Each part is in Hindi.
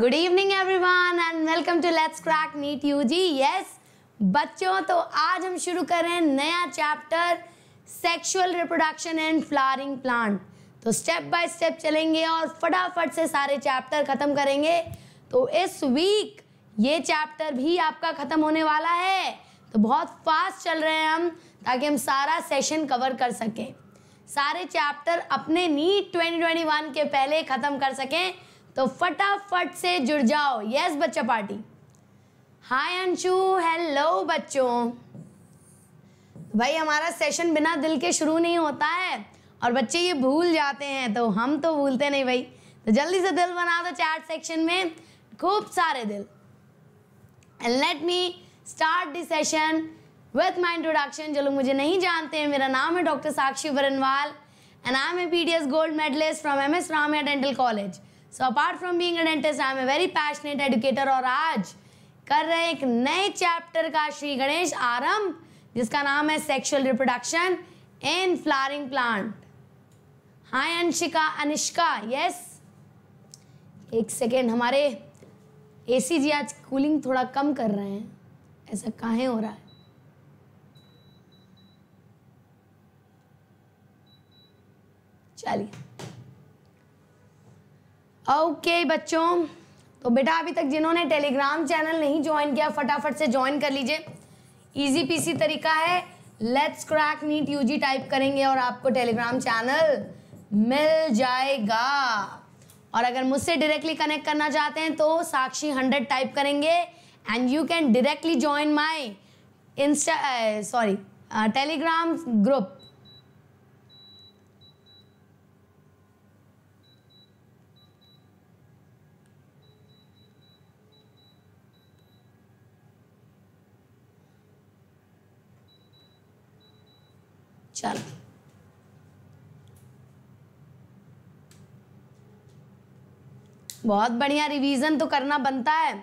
Good evening everyone and welcome to let's crack NEET UG yes बच्चों तो आज हम शुरू कर रहे हैं नया chapter sexual reproduction and flowering plant तो स्टेप बाय स्टेप चलेंगे और फटाफट से सारे चैप्टर ख़त्म करेंगे तो इस वीक ये चैप्टर भी आपका ख़त्म होने वाला है तो बहुत फास्ट चल रहे हैं हम ताकि हम सारा सेशन कवर कर सकें सारे चैप्टर अपने नीट 2021 के पहले ख़त्म कर सकें तो फटाफट से जुड़ जाओ यस बच्चा पार्टी हाय अंशु हेलो बच्चों भाई हमारा सेशन बिना दिल के शुरू नहीं होता है और बच्चे ये भूल जाते हैं तो हम तो भूलते नहीं भाई तो जल्दी से दिल बना दो चैट सेक्शन में खूब सारे दिल and let me start this session with my introduction जो लोग मुझे नहीं जानते हैं मेरा नाम है doctor Sakshi Barnwal and I am a P D S gold medallist from M S Ramaiah dental college so apart from being dentist I am a very passionate educator और आज कर रहे एक नए चैप्टर का श्री गणेश आरंभ जिसका नाम है sexual reproduction in flowering plant hi Anshika Anishka yes एक सेकेंड हमारे ए सी जी आज कूलिंग थोड़ा कम कर रहे हैं ऐसा काहे हो रहा है चलिए ओके बच्चों तो बेटा अभी तक जिन्होंने टेलीग्राम चैनल नहीं ज्वाइन किया फटाफट से ज्वाइन कर लीजिए इजी पीसी तरीका है let's crack NEET UG type करेंगे और आपको टेलीग्राम चैनल मिल जाएगा और अगर मुझसे डायरेक्टली कनेक्ट करना चाहते हैं तो साक्षी हंड्रेड टाइप करेंगे and you can directly join my insta sorry telegram group चल बहुत बढ़िया रिवीजन तो करना बनता है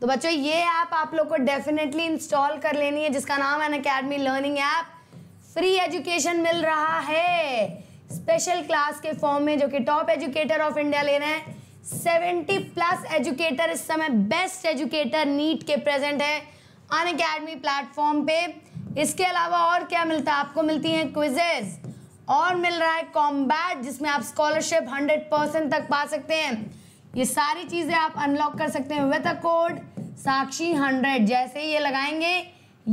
तो बच्चों ये ऐप आप लोग को डेफिनेटली इंस्टॉल कर लेनी है जिसका नाम है academy learning app free education मिल रहा है स्पेशल क्लास के फॉर्म में जो कि टॉप एजुकेटर ऑफ इंडिया ले रहे हैं सेवेंटी प्लस एजुकेटर इस समय बेस्ट एजुकेटर नीट के प्रेजेंट है अन अकेडमी प्लेटफॉर्म पे इसके अलावा और क्या मिलता है आपको मिलती हैं क्विजेज और मिल रहा है कॉम्बैट जिसमें आप स्कॉलरशिप हंड्रेड परसेंट तक पा सकते हैं ये सारी चीज़ें आप अनलॉक कर सकते हैं with a code Sakshi hundred जैसे ही ये लगाएंगे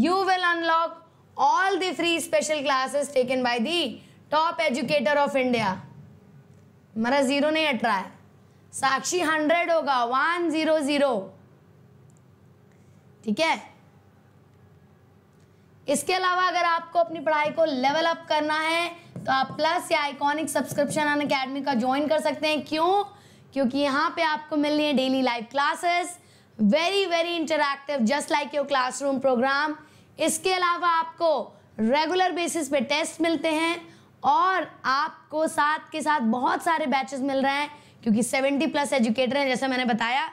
you will unlock all the free special classes taken by the top educator of India मरा ज़ीरो नहीं हट रहा है साक्षी हंड्रेड होगा वन ज़ीरो ज़ीरो ठीक है इसके अलावा अगर आपको अपनी पढ़ाई को लेवल अप करना है तो आप प्लस या आइकॉनिक सब्सक्रिप्शन अन अकेडमी का ज्वाइन कर सकते हैं क्यों क्योंकि यहाँ पे आपको मिल रही है daily live classes very very interactive just like your classroom programme इसके अलावा आपको रेगुलर बेसिस पे टेस्ट मिलते हैं और आपको साथ के साथ बहुत सारे बैचेस मिल रहे हैं क्योंकि 70 प्लस एजुकेटर हैं जैसे मैंने बताया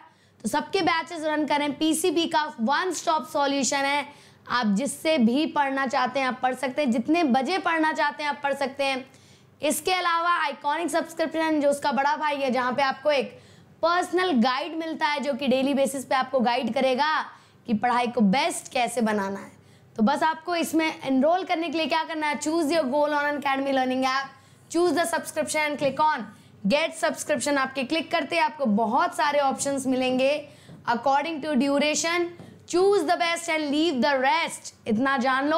तो सबके बैचेस रन करें पीसीबी का वन स्टॉप सॉल्यूशन है आप जिससे भी पढ़ना चाहते हैं आप पढ़ सकते हैं जितने बजे पढ़ना चाहते हैं आप पढ़ सकते हैं इसके अलावा आइकॉनिक सब्सक्रिप्शन जो उसका बड़ा भाई है जहाँ पे आपको एक पर्सनल गाइड मिलता है जो कि डेली बेसिस पे आपको गाइड करेगा कि पढ़ाई को बेस्ट कैसे बनाना है तो बस आपको इसमें एनरोल करने के लिए क्या करना है choose your goal on academy learning app choose the subscription and click on get subscription आपके क्लिक करते आपको बहुत सारे ऑप्शंस मिलेंगे according to duration choose the best and leave the rest इतना जान लो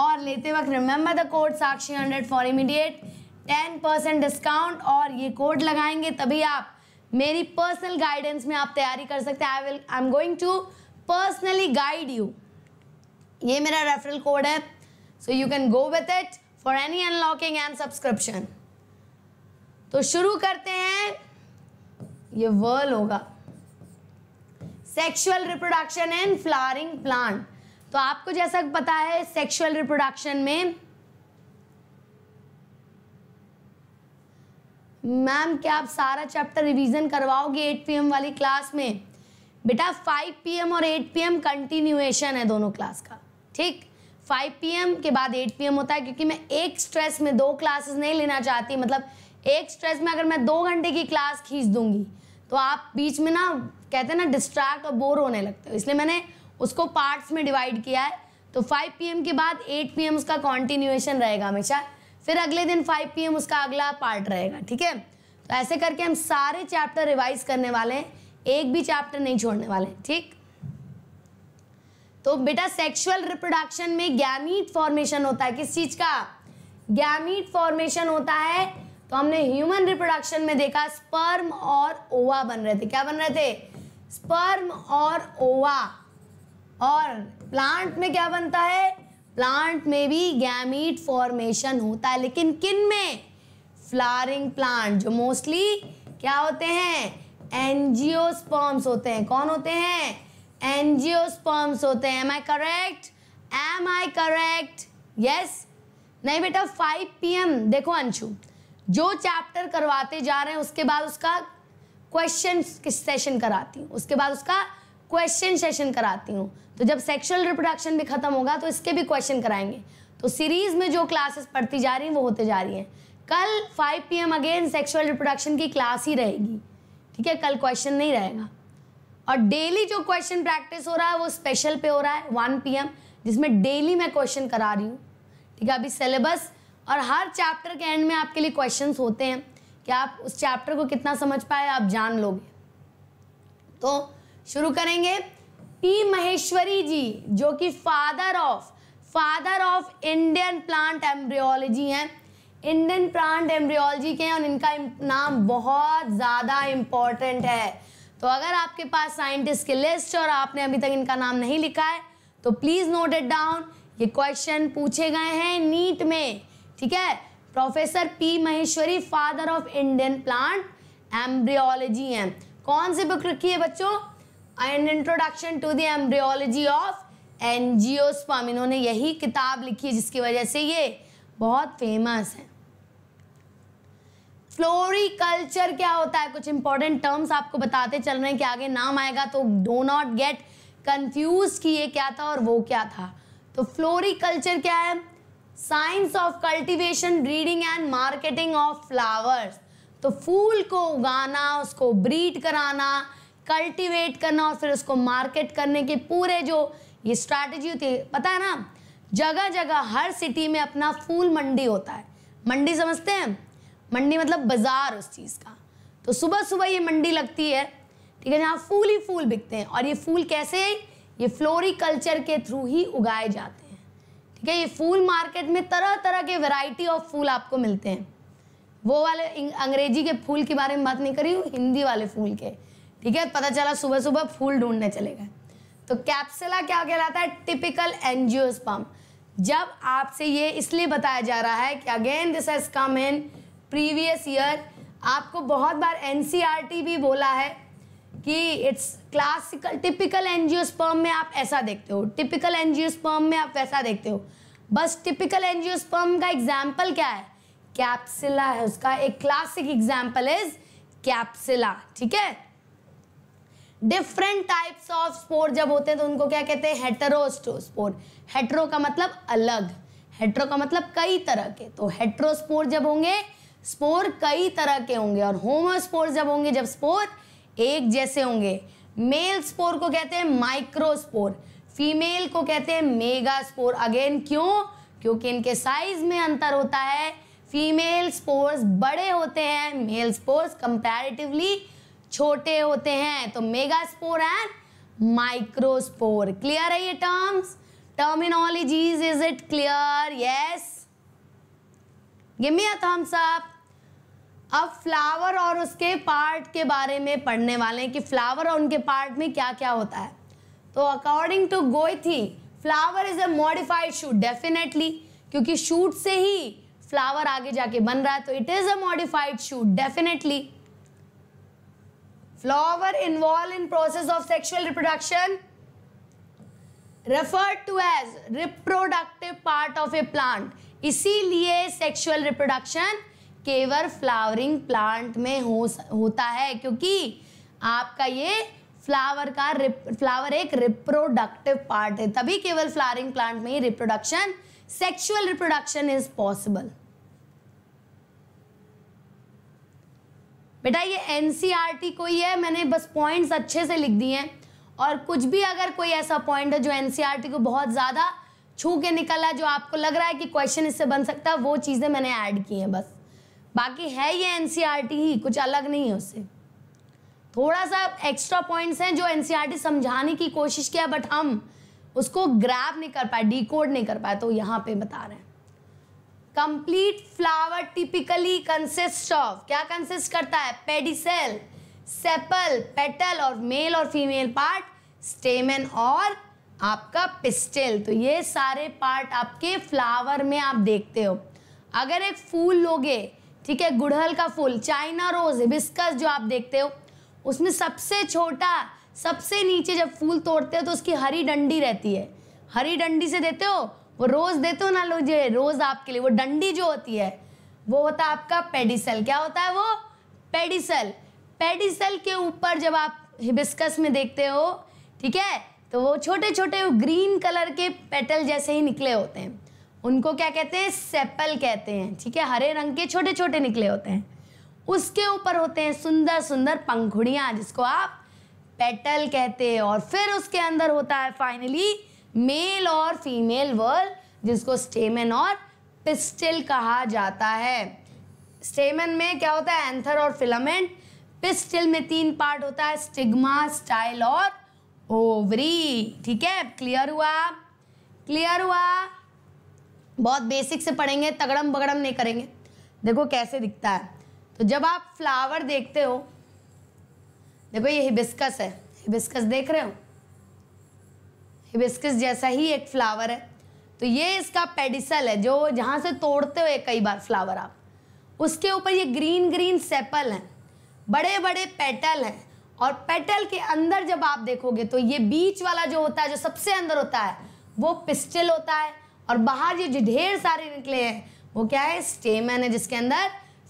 और लेते वक्त remember the code Sakshi hundred for immediate ten percent discount और ये कोड लगाएंगे तभी आप मेरी पर्सनल गाइडेंस में आप तैयारी कर सकते हैं I will I am going to personally guide you ये मेरा रेफरल कोड है so you can go with it for any unlocking and subscription तो शुरू करते हैं ये वर्ल होगा sexual reproduction and flowering plant तो आपको जैसा पता है सेक्सुअल रिप्रोडक्शन में मैम क्या आप सारा चैप्टर रिवीजन करवाओगे 8 पीएम वाली क्लास में बेटा 5 पीएम और 8 पीएम कंटिन्यूएशन है दोनों क्लास का ठीक 5 पीएम के बाद 8 पीएम होता है क्योंकि मैं एक स्ट्रेस में दो क्लासेस नहीं लेना चाहती मतलब एक स्ट्रेस में अगर मैं दो घंटे की क्लास खींच दूंगी तो आप बीच में ना कहते हैं ना डिस्ट्रैक्ट और बोर होने लगते हो इसलिए मैंने उसको पार्ट्स में डिवाइड किया है तो 5 पीएम के बाद 8 पीएम उसका कॉन्टिन्यूएशन रहेगा हमेशा फिर अगले दिन 5 पीएम उसका अगला पार्ट रहेगा ठीक है तो ऐसे करके हम सारे चैप्टर रिवाइज करने वाले हैं एक भी चैप्टर नहीं छोड़ने वाले ठीक तो बेटा सेक्शुअल रिप्रोडक्शन में गैमीट फॉर्मेशन होता है किस चीज का गैमीट फॉर्मेशन होता है तो हमने ह्यूमन रिप्रोडक्शन में देखा स्पर्म और ओवा बन रहे थे क्या बन रहे थे स्पर्म और ओवा और प्लांट में क्या बनता है प्लांट में भी गैमीट फॉर्मेशन होता है लेकिन किन में फ्लारिंग प्लांट जो मोस्टली क्या होते हैं एनजियोस्पर्म्स होते हैं कौन होते हैं एनजियोस्पर्म्स होते हैं am I correct am I correct yes नहीं बेटा 5 पीएम देखो अंशु जो चैप्टर करवाते जा रहे हैं उसके बाद उसका क्वेश्चन सेशन कराती हूँ उसके बाद उसका क्वेश्चन सेशन कराती हूँ तो जब सेक्सुअल रिप्रोडक्शन भी खत्म होगा तो इसके भी क्वेश्चन कराएंगे तो सीरीज में जो क्लासेस पढ़ती जा रही हैं वो होते जा रही हैं कल 5 पीएम अगेन सेक्सुअल रिप्रोडक्शन की क्लास ही रहेगी ठीक है कल क्वेश्चन नहीं रहेगा और डेली जो क्वेश्चन प्रैक्टिस हो रहा है वो स्पेशल पे हो रहा है वन पी जिसमें डेली मैं क्वेश्चन करा रही हूँ ठीक है अभी सिलेबस और हर चैप्टर के एंड में आपके लिए क्वेश्चन होते हैं कि आप उस चैप्टर को कितना समझ पाए आप जान लोगे तो शुरू करेंगे पी महेश्वरी जी जो कि father of father of Indian plant embryology हैं इंडियन प्लांट एम्ब्रियोलॉजी के हैं और इनका नाम बहुत ज़्यादा इम्पॉर्टेंट है तो अगर आपके पास साइंटिस्ट की लिस्ट और आपने अभी तक इनका नाम नहीं लिखा है तो प्लीज़ नोट इट डाउन ये क्वेश्चन पूछे गए हैं नीट में ठीक है professor P Maheshwari father of Indian plant embryology है कौन सी बुक रखी है बच्चों an introduction to the embryology of angiosperm इन्होंने यही किताब लिखी है जिसकी वजह से ये बहुत फेमस है फ्लोरिकल्चर क्या होता है कुछ इंपॉर्टेंट टर्म्स आपको बताते चल रहे हैं कि आगे नाम आएगा तो डो नॉट गेट कंफ्यूज कि ये क्या था और वो क्या था तो फ्लोरिकल्चर क्या है science of cultivation breeding and marketing of flowers तो फूल को उगाना उसको ब्रीड कराना कल्टीवेट करना और फिर उसको मार्केट करने के पूरे जो ये स्ट्रैटेजी होती है पता है ना जगह जगह हर सिटी में अपना फूल मंडी होता है मंडी समझते हैं मंडी मतलब बाजार उस चीज़ का तो सुबह सुबह ये मंडी लगती है ठीक है जहाँ फूल ही फूल बिकते हैं और ये फूल कैसे ये फ्लोरी कल्चर के थ्रू ही उगाए जाते हैं ठीक है ये फूल मार्केट में तरह तरह के वैरायटी ऑफ फूल आपको मिलते हैं वो वाले अंग्रेजी के फूल के बारे में बात नहीं करी हिंदी वाले फूल के ठीक है पता चला सुबह सुबह फूल ढूंढने चले गए तो कैप्सुला क्या कहलाता है टिपिकल एंजियोस्पर्म जब आपसे ये इसलिए बताया जा रहा है कि again this has come in previous year आपको बहुत बार एन e भी बोला है कि इट्स क्लासिकल टिपिकल एनजियोस्पर्म में आप ऐसा देखते हो टिपिकल एनजियोस्पर्म में आप वैसा देखते हो बस टिपिकल एनजियोस्पर्म का एग्जाम्पल क्या है कैप्सिला है उसका एक क्लासिक एग्जाम्पल इज कैप्सिला ठीक है डिफरेंट टाइप्स ऑफ स्पोर जब होते हैं तो उनको क्या कहते हैं हेटरोस्पोर हेटरो का मतलब अलग हेटरो का मतलब कई तरह के तो हेट्रोस्पोर जब होंगे स्पोर कई तरह के होंगे और होमोस्पोर जब होंगे जब स्पोर एक जैसे होंगे मेल स्पोर को कहते हैं माइक्रोस्पोर फीमेल को कहते हैं मेगा स्पोर अगेन क्यों क्योंकि इनके साइज में अंतर होता है फीमेल स्पोर्स बड़े होते हैं मेल स्पोर्स कंपैरेटिवली छोटे होते हैं तो megaspore and microspore clear है ये terms terminologies is it clear yes give me a thumbs up अब फ्लावर और उसके पार्ट के बारे में पढ़ने वाले हैं कि फ्लावर और उनके पार्ट में क्या क्या होता है तो according to the flower is a modified shoot definitely क्योंकि शूट से ही फ्लावर आगे जाके बन रहा है तो it is a modified shoot definitely flower involve in process of sexual reproduction referred to as reproductive part of a plant इसीलिए सेक्शुअल रिप्रोडक्शन केवल फ्लावरिंग प्लांट में हो होता है क्योंकि आपका ये फ्लावर का फ्लावर एक रिप्रोडक्टिव पार्ट है तभी केवल फ्लावरिंग प्लांट में ही reproduction sexual reproduction is possible बेटा ये एनसीईआरटी e कोई है मैंने बस पॉइंट्स अच्छे से लिख दिए हैं और कुछ भी अगर कोई ऐसा पॉइंट है जो एनसीईआरटी e को बहुत ज़्यादा छू के निकला जो आपको लग रहा है कि क्वेश्चन इससे बन सकता है वो चीज़ें मैंने ऐड की हैं बस बाकी है ये एनसीईआरटी e ही कुछ अलग नहीं है उससे थोड़ा सा एक्स्ट्रा पॉइंट्स हैं जो एनसीईआरटी e समझाने की कोशिश किया बट हम उसको ग्रैप नहीं कर पाए डिकोड नहीं कर पाए तो यहाँ पे बता रहे हैं complete flower typically consist of क्या कंसिस्ट करता है पेडिसेल सेपल पेटल और मेल और फीमेल पार्ट स्टेमन और आपका पिस्टेल तो ये सारे पार्ट आपके फ्लावर में आप देखते हो अगर एक फूल लोगे ठीक है गुड़हल का फूल चाइना रोज हिबिस्कस जो आप देखते हो उसमें सबसे छोटा सबसे नीचे जब फूल तोड़ते हो तो उसकी हरी डंडी रहती है हरी डंडी से देते हो वो रोज़ देते हो ना लोग रोज़ आपके लिए वो डंडी जो होती है वो होता है आपका पेडिसल क्या होता है वो पेडिसल पेडिसल के ऊपर जब आप हिबिस्कस में देखते हो ठीक है तो वो छोटे छोटे ग्रीन कलर के पेटल जैसे ही निकले होते हैं उनको क्या कहते हैं सेपल कहते हैं ठीक है हरे रंग के छोटे छोटे निकले होते हैं उसके ऊपर होते हैं सुंदर सुंदर पंखुड़ियाँ जिसको आप पेटल कहते हैं और फिर उसके अंदर होता है फाइनली मेल और फीमेल वर्ल जिसको स्टेमन और पिस्टिल कहा जाता है स्टेमन में क्या होता है एंथर और फिलामेंट पिस्टिल में तीन पार्ट होता है स्टिग्मा स्टाइल और ओवरी ठीक है क्लियर हुआ क्लियर हुआ बहुत बेसिक से पढ़ेंगे तगड़म बगड़म नहीं करेंगे देखो कैसे दिखता है तो जब आप फ्लावर देखते हो देखो ये हिबिस्कस है हिबिस्कस देख रहे हो हिबिस्कस जैसा ही एक फ्लावर है तो ये इसका पेडिसल है जो जहाँ से तोड़ते हुए कई बार फ्लावर आप उसके ऊपर ये ग्रीन ग्रीन सेपल हैं बड़े बड़े पेटल हैं और पेटल के अंदर जब आप देखोगे तो ये बीच वाला जो होता है जो सबसे अंदर होता है वो पिस्टल होता है और बाहर ये जो ढेर सारे निकले हैं वो क्या है स्टेमन है जिसके अंदर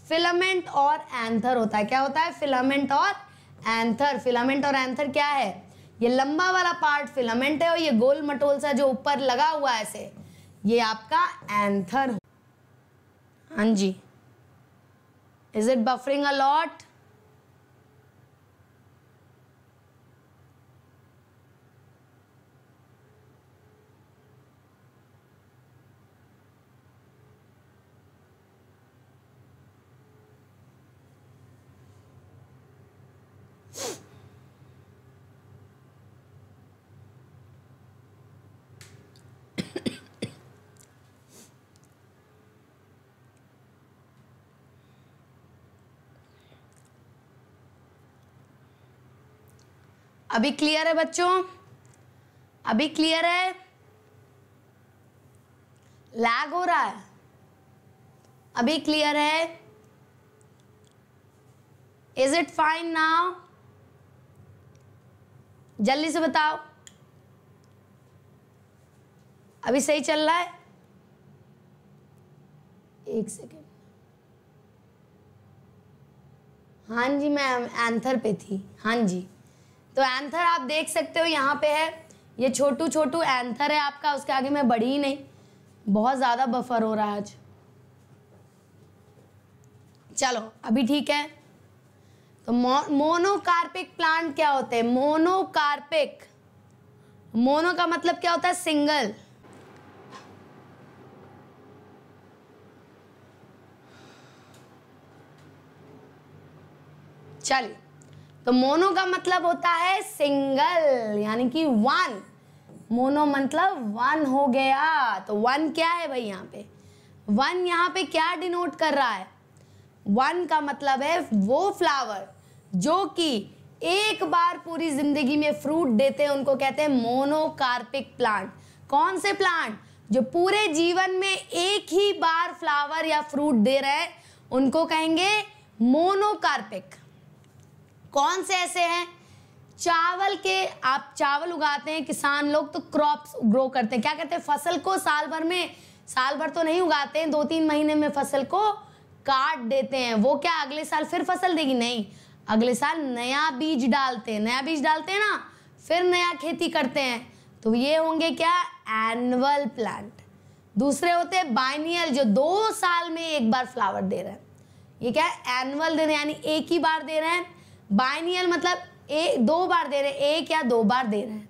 फिलामेंट और एंथर होता है क्या होता है फिलामेंट और एंथर फिलामेंट और एंथर क्या है ये लंबा वाला पार्ट फिलामेंट है और ये गोल मटोल सा जो ऊपर लगा हुआ है ऐसे ये आपका एंथर हाँ जी इज इट बफरिंग अलॉट अभी क्लियर है बच्चों अभी क्लियर है लैग हो रहा है अभी क्लियर है इज इट फाइन नाउ जल्दी से बताओ अभी सही चल रहा है एक सेकेंड हाँ जी मैम एंथर पे थी हाँ जी तो एंथर आप देख सकते हो यहाँ पे है ये छोटू छोटू एंथर है आपका उसके आगे मैं बड़ी ही नहीं बहुत ज़्यादा बफर हो रहा है आज चलो अभी ठीक है तो मो, मोनोकार्पिक प्लांट क्या होते हैं मोनोकार्पिक मोनो का मतलब क्या होता है सिंगल चलिए तो मोनो का मतलब होता है सिंगल यानी कि वन मोनो मतलब वन हो गया तो वन क्या है भाई यहाँ पे वन यहाँ पे क्या डिनोट कर रहा है वन का मतलब है वो फ्लावर जो कि एक बार पूरी जिंदगी में फ्रूट देते हैं उनको कहते हैं मोनोकार्पिक प्लांट कौन से प्लांट जो पूरे जीवन में एक ही बार फ्लावर या फ्रूट दे रहे हैं उनको कहेंगे मोनोकार्पिक कौन से ऐसे हैं चावल के आप चावल उगाते हैं किसान लोग तो क्रॉप्स ग्रो करते हैं क्या कहते हैं फसल को साल भर में साल भर तो नहीं उगाते हैं दो तीन महीने में फसल को काट देते हैं वो क्या अगले साल फिर फसल देगी नहीं अगले साल नया बीज डालते हैं नया बीज डालते हैं ना फिर नया खेती करते हैं तो ये होंगे क्या एनुअल प्लांट दूसरे होते हैं बाइनियल जो दो साल में एक बार फ्लावर दे रहे हैं ये क्या है एनुअल दे रहे हैं यानी एक ही बार दे रहे हैं बाइनियल मतलब एक दो बार दे रहे हैं एक या दो बार दे रहे हैं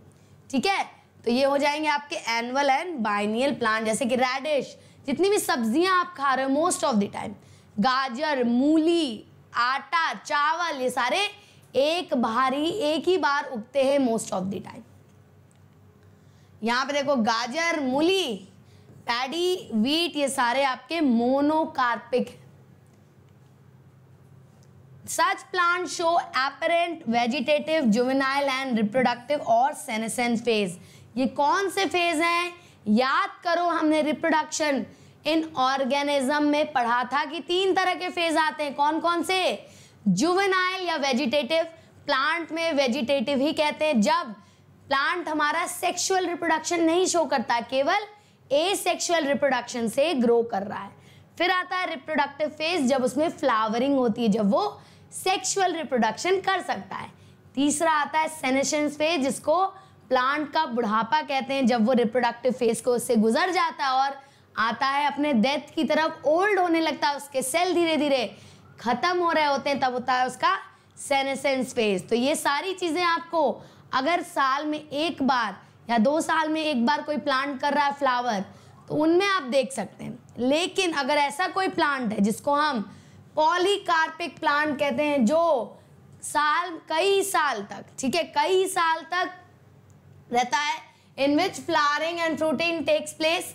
ठीक है तो ये हो जाएंगे आपके एनुअल एंड बाइनियल प्लांट जैसे कि रेडिश जितनी भी सब्जियां आप खा रहे हो मोस्ट ऑफ द टाइम गाजर मूली आटा चावल ये सारे एक भारी एक ही बार उगते हैं मोस्ट ऑफ द टाइम यहाँ पे देखो गाजर मूली पैडी वीट ये सारे आपके मोनोकार्पिक है Such plants show apparent vegetative, juvenile and reproductive or senescence phase. ये कौन से फेज हैं याद करो हमने रिप्रोडक्शन इन ऑर्गेनिज्म में पढ़ा था कि तीन तरह के फेज आते हैं कौन कौन से जुवेनाइल या वेजिटेटिव प्लांट में वेजिटेटिव ही कहते हैं जब प्लांट हमारा सेक्सुअल रिप्रोडक्शन नहीं शो करता केवल ए सेक्सुअल रिप्रोडक्शन से ग्रो कर रहा है फिर आता है रिप्रोडक्टिव फेज जब उसमें फ्लावरिंग होती है जब वो सेक्सुअल रिप्रोडक्शन कर सकता है तीसरा आता है सेनेशंस फेज जिसको प्लांट का बुढ़ापा कहते हैं जब वो रिप्रोडक्टिव फेज को उससे गुजर जाता है और आता है अपने डेथ की तरफ ओल्ड होने लगता है उसके सेल धीरे धीरे ख़त्म हो रहे होते हैं तब होता है उसका सेनेसेंस फेज तो ये सारी चीज़ें आपको अगर साल में एक बार या दो साल में एक बार कोई प्लांट कर रहा है फ्लावर तो उनमें आप देख सकते हैं लेकिन अगर ऐसा कोई प्लांट है जिसको हम पॉलीकार्पिक प्लांट कहते हैं जो साल कई साल तक ठीक है कई साल तक रहता है in which flowering and fruiting takes place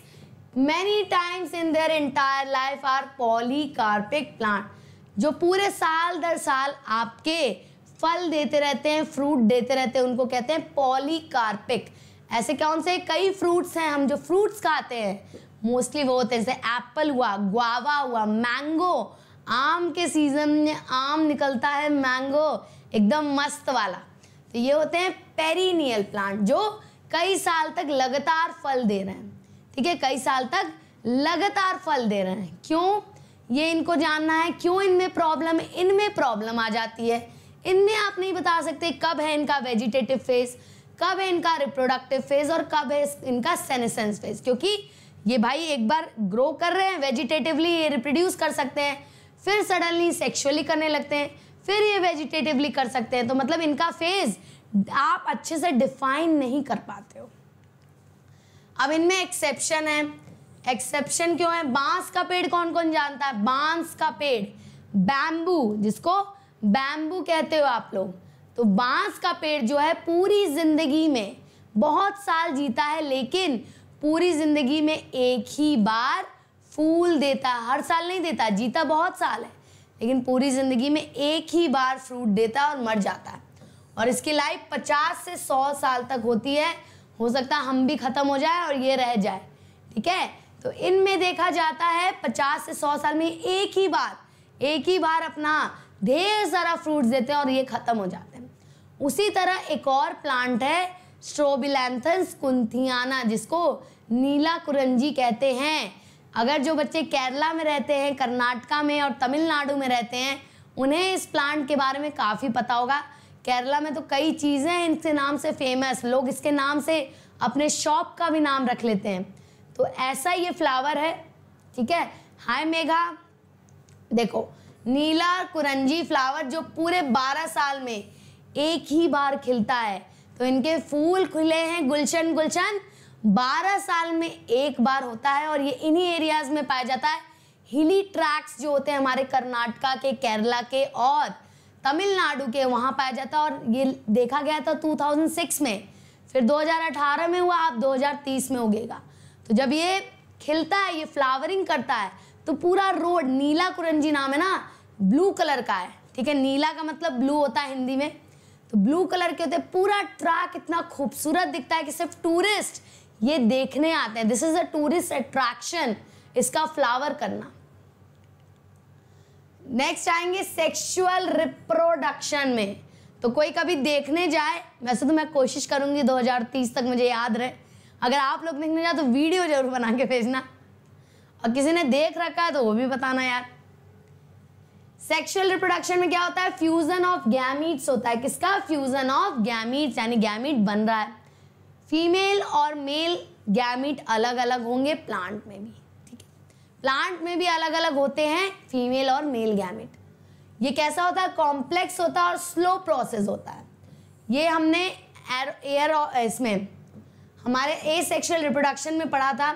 many times in their entire life are polycarpic plant जो पूरे साल दर साल आपके फल देते रहते हैं फ्रूट देते रहते हैं उनको कहते हैं पॉलीकार्पिक ऐसे कौन से कई फ्रूट्स हैं हम जो फ्रूट्स खाते हैं मोस्टली वो होते हैं जैसे एप्पल हुआ ग्वावा हुआ मैंगो आम के सीज़न में आम निकलता है मैंगो एकदम मस्त वाला तो ये होते हैं पेरीनियल प्लांट जो कई साल तक लगातार फल दे रहे हैं ठीक है कई साल तक लगातार फल दे रहे हैं क्यों ये इनको जानना है क्यों इनमें प्रॉब्लम इनमें प्रॉब्लम आ जाती है इनमें आप नहीं बता सकते कब है इनका वेजिटेटिव फेज कब है इनका रिप्रोडक्टिव फेज और कब है इनका सेनेसेंस फेज क्योंकि ये भाई एक बार ग्रो कर रहे हैं वेजिटेटिवली ये रिप्रोड्यूस कर सकते हैं फिर सडनली सेक्सुअली करने लगते हैं फिर ये वेजिटेटिवली कर सकते हैं तो मतलब इनका फेज आप अच्छे से डिफाइन नहीं कर पाते हो अब इनमें एक्सेप्शन है एक्सेप्शन क्यों है बांस का पेड़ कौन कौन जानता है बांस का पेड़ बैम्बू जिसको बैम्बू कहते हो आप लोग तो बांस का पेड़ जो है पूरी जिंदगी में बहुत साल जीता है लेकिन पूरी जिंदगी में एक ही बार फूल देता है हर साल नहीं देता जीता बहुत साल है लेकिन पूरी ज़िंदगी में एक ही बार फ्रूट देता है और मर जाता है और इसकी लाइफ पचास से सौ साल तक होती है हो सकता है हम भी ख़त्म हो जाए और ये रह जाए ठीक है तो इनमें देखा जाता है पचास से सौ साल में एक ही बार एक ही बार अपना ढेर सारा फ्रूट्स देते हैं और ये ख़त्म हो जाते हैं उसी तरह एक और प्लांट है स्ट्रोबिलैंथस कुंथियाना जिसको नीला कुरंजी कहते हैं अगर जो बच्चे केरला में रहते हैं कर्नाटका में और तमिलनाडु में रहते हैं उन्हें इस प्लांट के बारे में काफ़ी पता होगा केरला में तो कई चीज़ें इनके नाम से फेमस लोग इसके नाम से अपने शॉप का भी नाम रख लेते हैं तो ऐसा ये फ्लावर है ठीक है हाय मेघा देखो नीला कुरंजी फ्लावर जो पूरे 12 साल में एक ही बार खिलता है तो इनके फूल खुले हैं गुलशन गुलशन 12 साल में एक बार होता है और ये इन्हीं एरियाज में पाया जाता है हिली ट्रैक्स जो होते हैं हमारे कर्नाटका के केरला के और तमिलनाडु के वहाँ पाया जाता है और ये देखा गया था 2006 में फिर 2018 में हुआ आप 2030 में उगेगा तो जब ये खिलता है ये फ्लावरिंग करता है तो पूरा रोड नीला कुरंजी नाम है ना ब्लू कलर का है ठीक है नीला का मतलब ब्लू होता है हिंदी में तो ब्लू कलर के होते पूरा ट्रैक इतना खूबसूरत दिखता है कि सिर्फ टूरिस्ट ये देखने आते हैं this is a tourist attraction इसका फ्लावर करना नेक्स्ट आएंगे सेक्सुअल रिप्रोडक्शन में तो कोई कभी देखने जाए वैसे तो मैं कोशिश करूंगी 2030 तक मुझे याद रहे अगर आप लोग देखने जाए तो वीडियो जरूर बना के भेजना और किसी ने देख रखा है तो वो भी बताना यार सेक्सुअल रिप्रोडक्शन में क्या होता है फ्यूजन ऑफ गैमिट्स होता है किसका फ्यूजन ऑफ गैमिट्स यानी गैमिट बन रहा है फीमेल और मेल गैमिट अलग अलग होंगे प्लांट में भी ठीक है प्लांट में भी अलग अलग होते हैं फीमेल और मेल गैमिट ये कैसा होता है कॉम्प्लेक्स होता है और स्लो प्रोसेस होता है ये हमने एयर इसमें हमारे ए सेक्शुअल रिप्रोडक्शन में पढ़ा था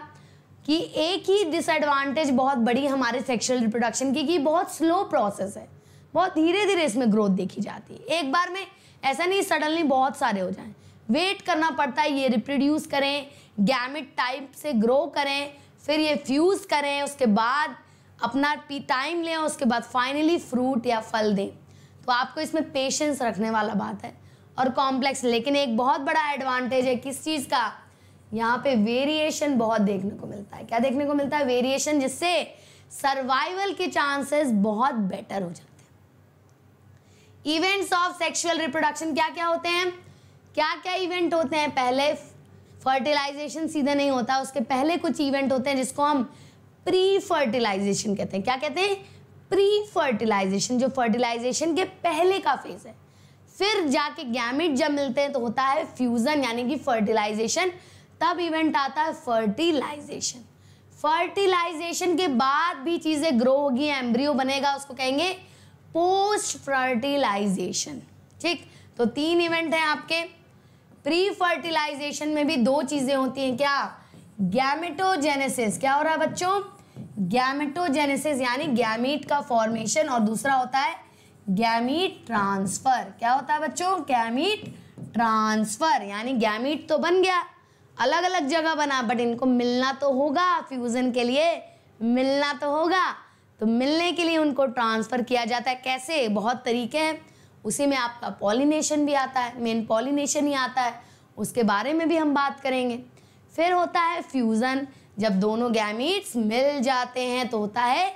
कि एक ही डिसएडवांटेज बहुत बड़ी हमारे सेक्शुअल रिप्रोडक्शन की कि बहुत स्लो प्रोसेस है बहुत धीरे धीरे इसमें ग्रोथ देखी जाती है एक बार में ऐसा नहीं सडनली बहुत सारे हो जाएं वेट करना पड़ता है ये रिप्रोड्यूस करें गैमिट टाइप से ग्रो करें फिर ये फ्यूज़ करें उसके बाद अपना पी टाइम लें उसके बाद फाइनली फ्रूट या फल दें तो आपको इसमें पेशेंस रखने वाला बात है और कॉम्प्लेक्स लेकिन एक बहुत बड़ा एडवांटेज है किस चीज़ का यहाँ पे वेरिएशन बहुत देखने को मिलता है क्या देखने को मिलता है वेरिएशन जिससे सर्वाइवल के चांसेस बहुत बेटर हो जाते हैं इवेंट्स ऑफ सेक्सुअल रिप्रोडक्शन क्या क्या होते हैं क्या क्या इवेंट होते हैं पहले फर्टिलाइजेशन सीधा नहीं होता उसके पहले कुछ इवेंट होते हैं जिसको हम प्री फर्टिलाइजेशन कहते हैं क्या कहते हैं प्री फर्टिलाइजेशन जो फर्टिलाइजेशन के पहले का फेज है फिर जाके गैमिट जब मिलते हैं तो होता है फ्यूज़न यानी कि फर्टिलाइजेशन तब इवेंट आता है फर्टिलाइजेशन फर्टिलाइजेशन के बाद भी चीज़ें ग्रो होगी एम्ब्रियो बनेगा उसको कहेंगे पोस्ट फर्टिलाइजेशन ठीक तो तीन इवेंट हैं आपके प्री फर्टिलाइजेशन में भी दो चीजें होती हैं क्या गैमेटोजेनेसिस क्या हो रहा है बच्चों गैमेटोजेनेसिस यानी गैमीट का फॉर्मेशन और दूसरा होता है गैमीट ट्रांसफर क्या होता है बच्चों गैमीट ट्रांसफर यानी गैमीट तो बन गया अलग अलग जगह बना बट इनको मिलना तो होगा फ्यूजन के लिए मिलना तो होगा तो मिलने के लिए उनको ट्रांसफर किया जाता है कैसे बहुत तरीके हैं उसी में आपका पॉलिनेशन भी आता है मेन पॉलिनेशन ही आता है उसके बारे में भी हम बात करेंगे फिर होता है फ्यूज़न जब दोनों गैमिट्स मिल जाते हैं तो होता है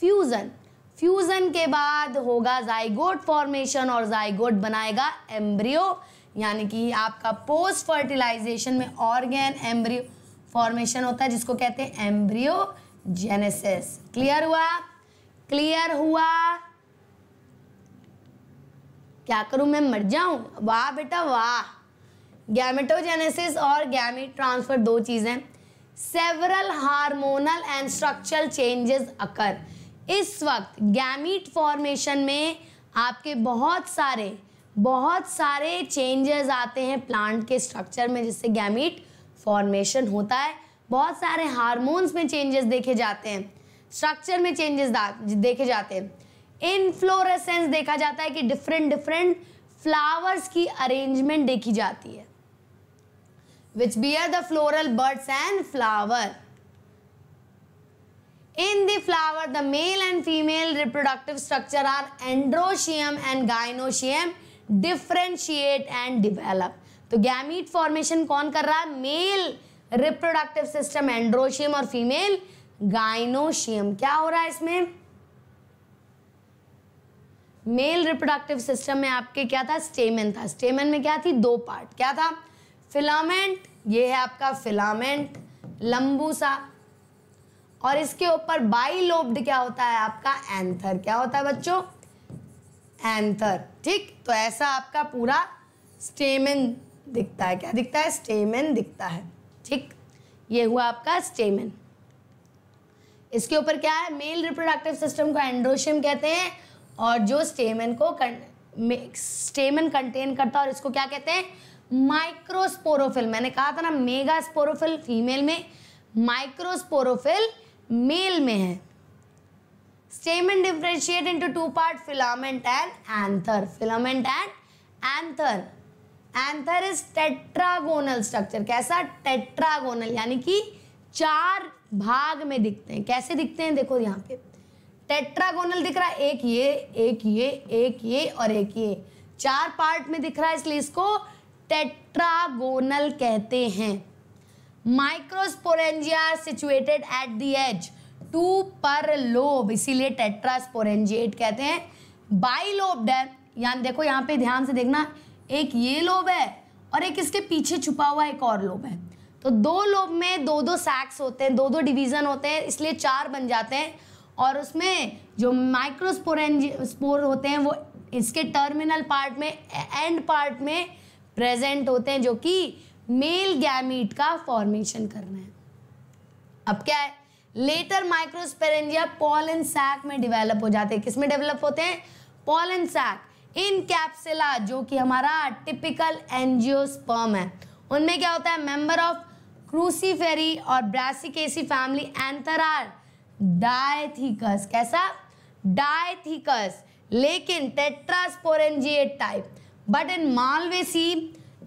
फ्यूज़न फ्यूज़न के बाद होगा जाइगोट फॉर्मेशन और जाइगोट बनाएगा एम्ब्रियो यानी कि आपका पोस्ट फर्टिलाइजेशन में ऑर्गेन एम्ब्रियो फॉर्मेशन होता है जिसको कहते हैं एम्ब्रियो जेनेसिस क्लियर हुआ क्लियर हुआ क्या करूँ मैं मर जाऊँ वाह बेटा वाह गैमेटोजेनेसिस और गैमेट ट्रांसफ़र दो चीज़ें several hormonal and structural changes occur इस वक्त गैमीट फॉर्मेशन में आपके बहुत सारे बहुत सारे चेंजेस आते हैं प्लांट के स्ट्रक्चर में जिससे गैमीट फॉर्मेशन होता है बहुत सारे हार्मोन्स में चेंजेस देखे जाते हैं स्ट्रक्चर में चेंजेस देखे जाते हैं इनफ्लोरेसेंस देखा जाता है कि डिफरेंट डिफरेंट फ्लावर्स की अरेंजमेंट देखी जाती है which bear the floral buds and flower in the flower the male and female reproductive structure are androecium and gynoecium differentiate and develop तो गैमीट फॉर्मेशन कौन कर रहा है मेल रिप्रोडक्टिव सिस्टम एंड्रोशियम और फीमेल गाइनोशियम क्या हो रहा है इसमें मेल रिप्रोडक्टिव सिस्टम में आपके क्या था स्टेमन था स्टेमन में क्या थी दो पार्ट क्या था फिलामेंट ये है आपका फिलामेंट लंबूसा और इसके ऊपर बाइलोब्ड क्या होता है आपका एंथर क्या होता है बच्चों एंथर ठीक तो ऐसा आपका पूरा स्टेमन दिखता है क्या दिखता है स्टेमन दिखता है ठीक ये हुआ आपका स्टेमन इसके ऊपर क्या है मेल रिप्रोडक्टिव सिस्टम को एंड्रोशियम कहते हैं और जो स्टेमन को स्टेमन कंटेन करता है और इसको क्या कहते हैं माइक्रोस्पोरोफिल मैंने कहा था ना मेगा स्पोरोफिल फीमेल में माइक्रोस्पोरोफिल मेल में है stamen differentiate into two part filament and anther filament and anther anther is tetragonal structure कैसा टेट्रागोनल यानी कि चार भाग में दिखते हैं कैसे दिखते हैं देखो यहाँ पे टेट्रागोनल दिख रहा है एक ये एक ये एक ये और एक ये चार पार्ट में दिख रहा है इसलिए इसको टेट्रागोनल कहते हैं microsporangia situated at the edge two per lobe इसीलिए टेट्रास्पोरेंजिएट कहते हैं बाईलोब है यानी देखो यहाँ पे ध्यान से देखना एक ये लोब है और एक इसके पीछे छुपा हुआ एक और लोब है तो दो लोब में दो दो सैक्स होते हैं दो दो डिवीज़न होते हैं इसलिए चार बन जाते हैं और उसमें जो माइक्रोस्पोरेंज स्पोर होते हैं वो इसके टर्मिनल पार्ट में एंड पार्ट में प्रेजेंट होते हैं जो कि मेल गैमीट का फॉर्मेशन करना है अब क्या है लेटर माइक्रोस्पेरेंजिया पॉलन सैक में डेवलप हो जाते हैं किसमें डेवलप होते हैं पॉलन सैक इन कैप्सिला जो कि हमारा टिपिकल एनजियोस्पर्म है उनमें क्या होता है मेंबर ऑफ क्रूसीफेरी और ब्रासिकेसी फैमिली एंथरार डायथिकस कैसा डायथिकस लेकिन tetrasporangiate type but in Malvaceae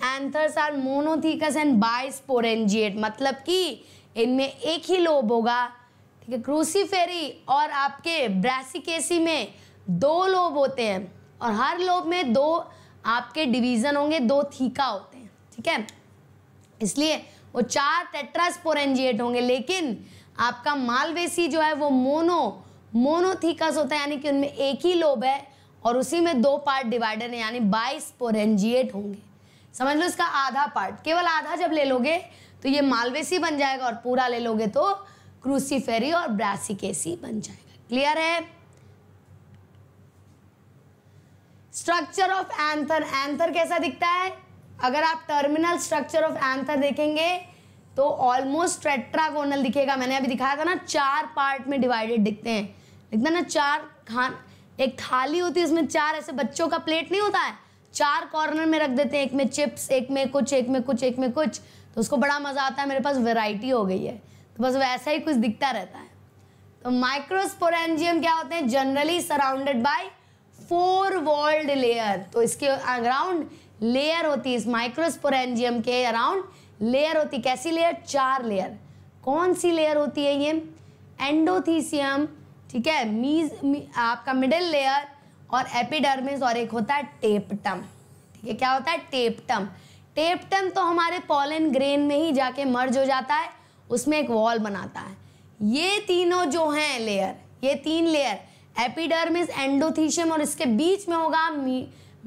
anthers are monothecous and bisporangiate मतलब कि इनमें एक ही लोब होगा ठीक है क्रूसीफेरी और आपके ब्रासिकेसी में दो लोब होते हैं और हर लोब में दो आपके डिवीज़न होंगे दो थीका होते हैं ठीक है इसलिए वो चार टेट्रास्पोरेंजिएट होंगे लेकिन आपका मालवेसी जो है वो मोनो मोनोथिकस होता है यानी कि उनमें एक ही लोब है और उसी में दो पार्ट डिवाइडर है यानी बाईस पोरेंजिएट होंगे समझ लो इसका आधा पार्ट केवल आधा जब ले लोगे तो ये मालवेसी बन जाएगा और पूरा ले लोगे तो क्रूसीफेरी और ब्रासिकेसी बन जाएगा क्लियर है स्ट्रक्चर ऑफ एंथर एंथर कैसा दिखता है अगर आप टर्मिनल स्ट्रक्चर ऑफ एंथर देखेंगे तो ऑलमोस्ट ट्रेट्राकोनल दिखेगा मैंने अभी दिखाया था ना चार पार्ट में डिवाइडेड दिखते हैं दिखता ना चार खान एक थाली होती है उसमें चार ऐसे बच्चों का प्लेट नहीं होता है चार कॉर्नर में रख देते हैं एक में चिप्स एक में कुछ एक में कुछ एक में कुछ तो उसको बड़ा मज़ा आता है मेरे पास वेराइटी हो गई है तो बस वैसा ही कुछ दिखता रहता है तो माइक्रोस्पोरेंजियम क्या होते हैं generally surrounded by four walled layer तो इसके अराउंड लेयर होती है इस माइक्रोस्पोरेंजियम के अराउंड लेयर होती कैसी लेयर चार लेयर कौन सी लेयर होती है ये एंडोथीसियम ठीक है मीज मी, आपका मिडिल लेयर और एपिडर्मिस और एक होता है टेपटम ठीक है क्या होता है टेपटम टेपटम तो हमारे पॉलन ग्रेन में ही जाके मर्ज हो जाता है उसमें एक वॉल बनाता है ये तीनों जो हैं लेयर ये तीन लेयर एपिडर्मिस एंडोथीशियम और इसके बीच में होगा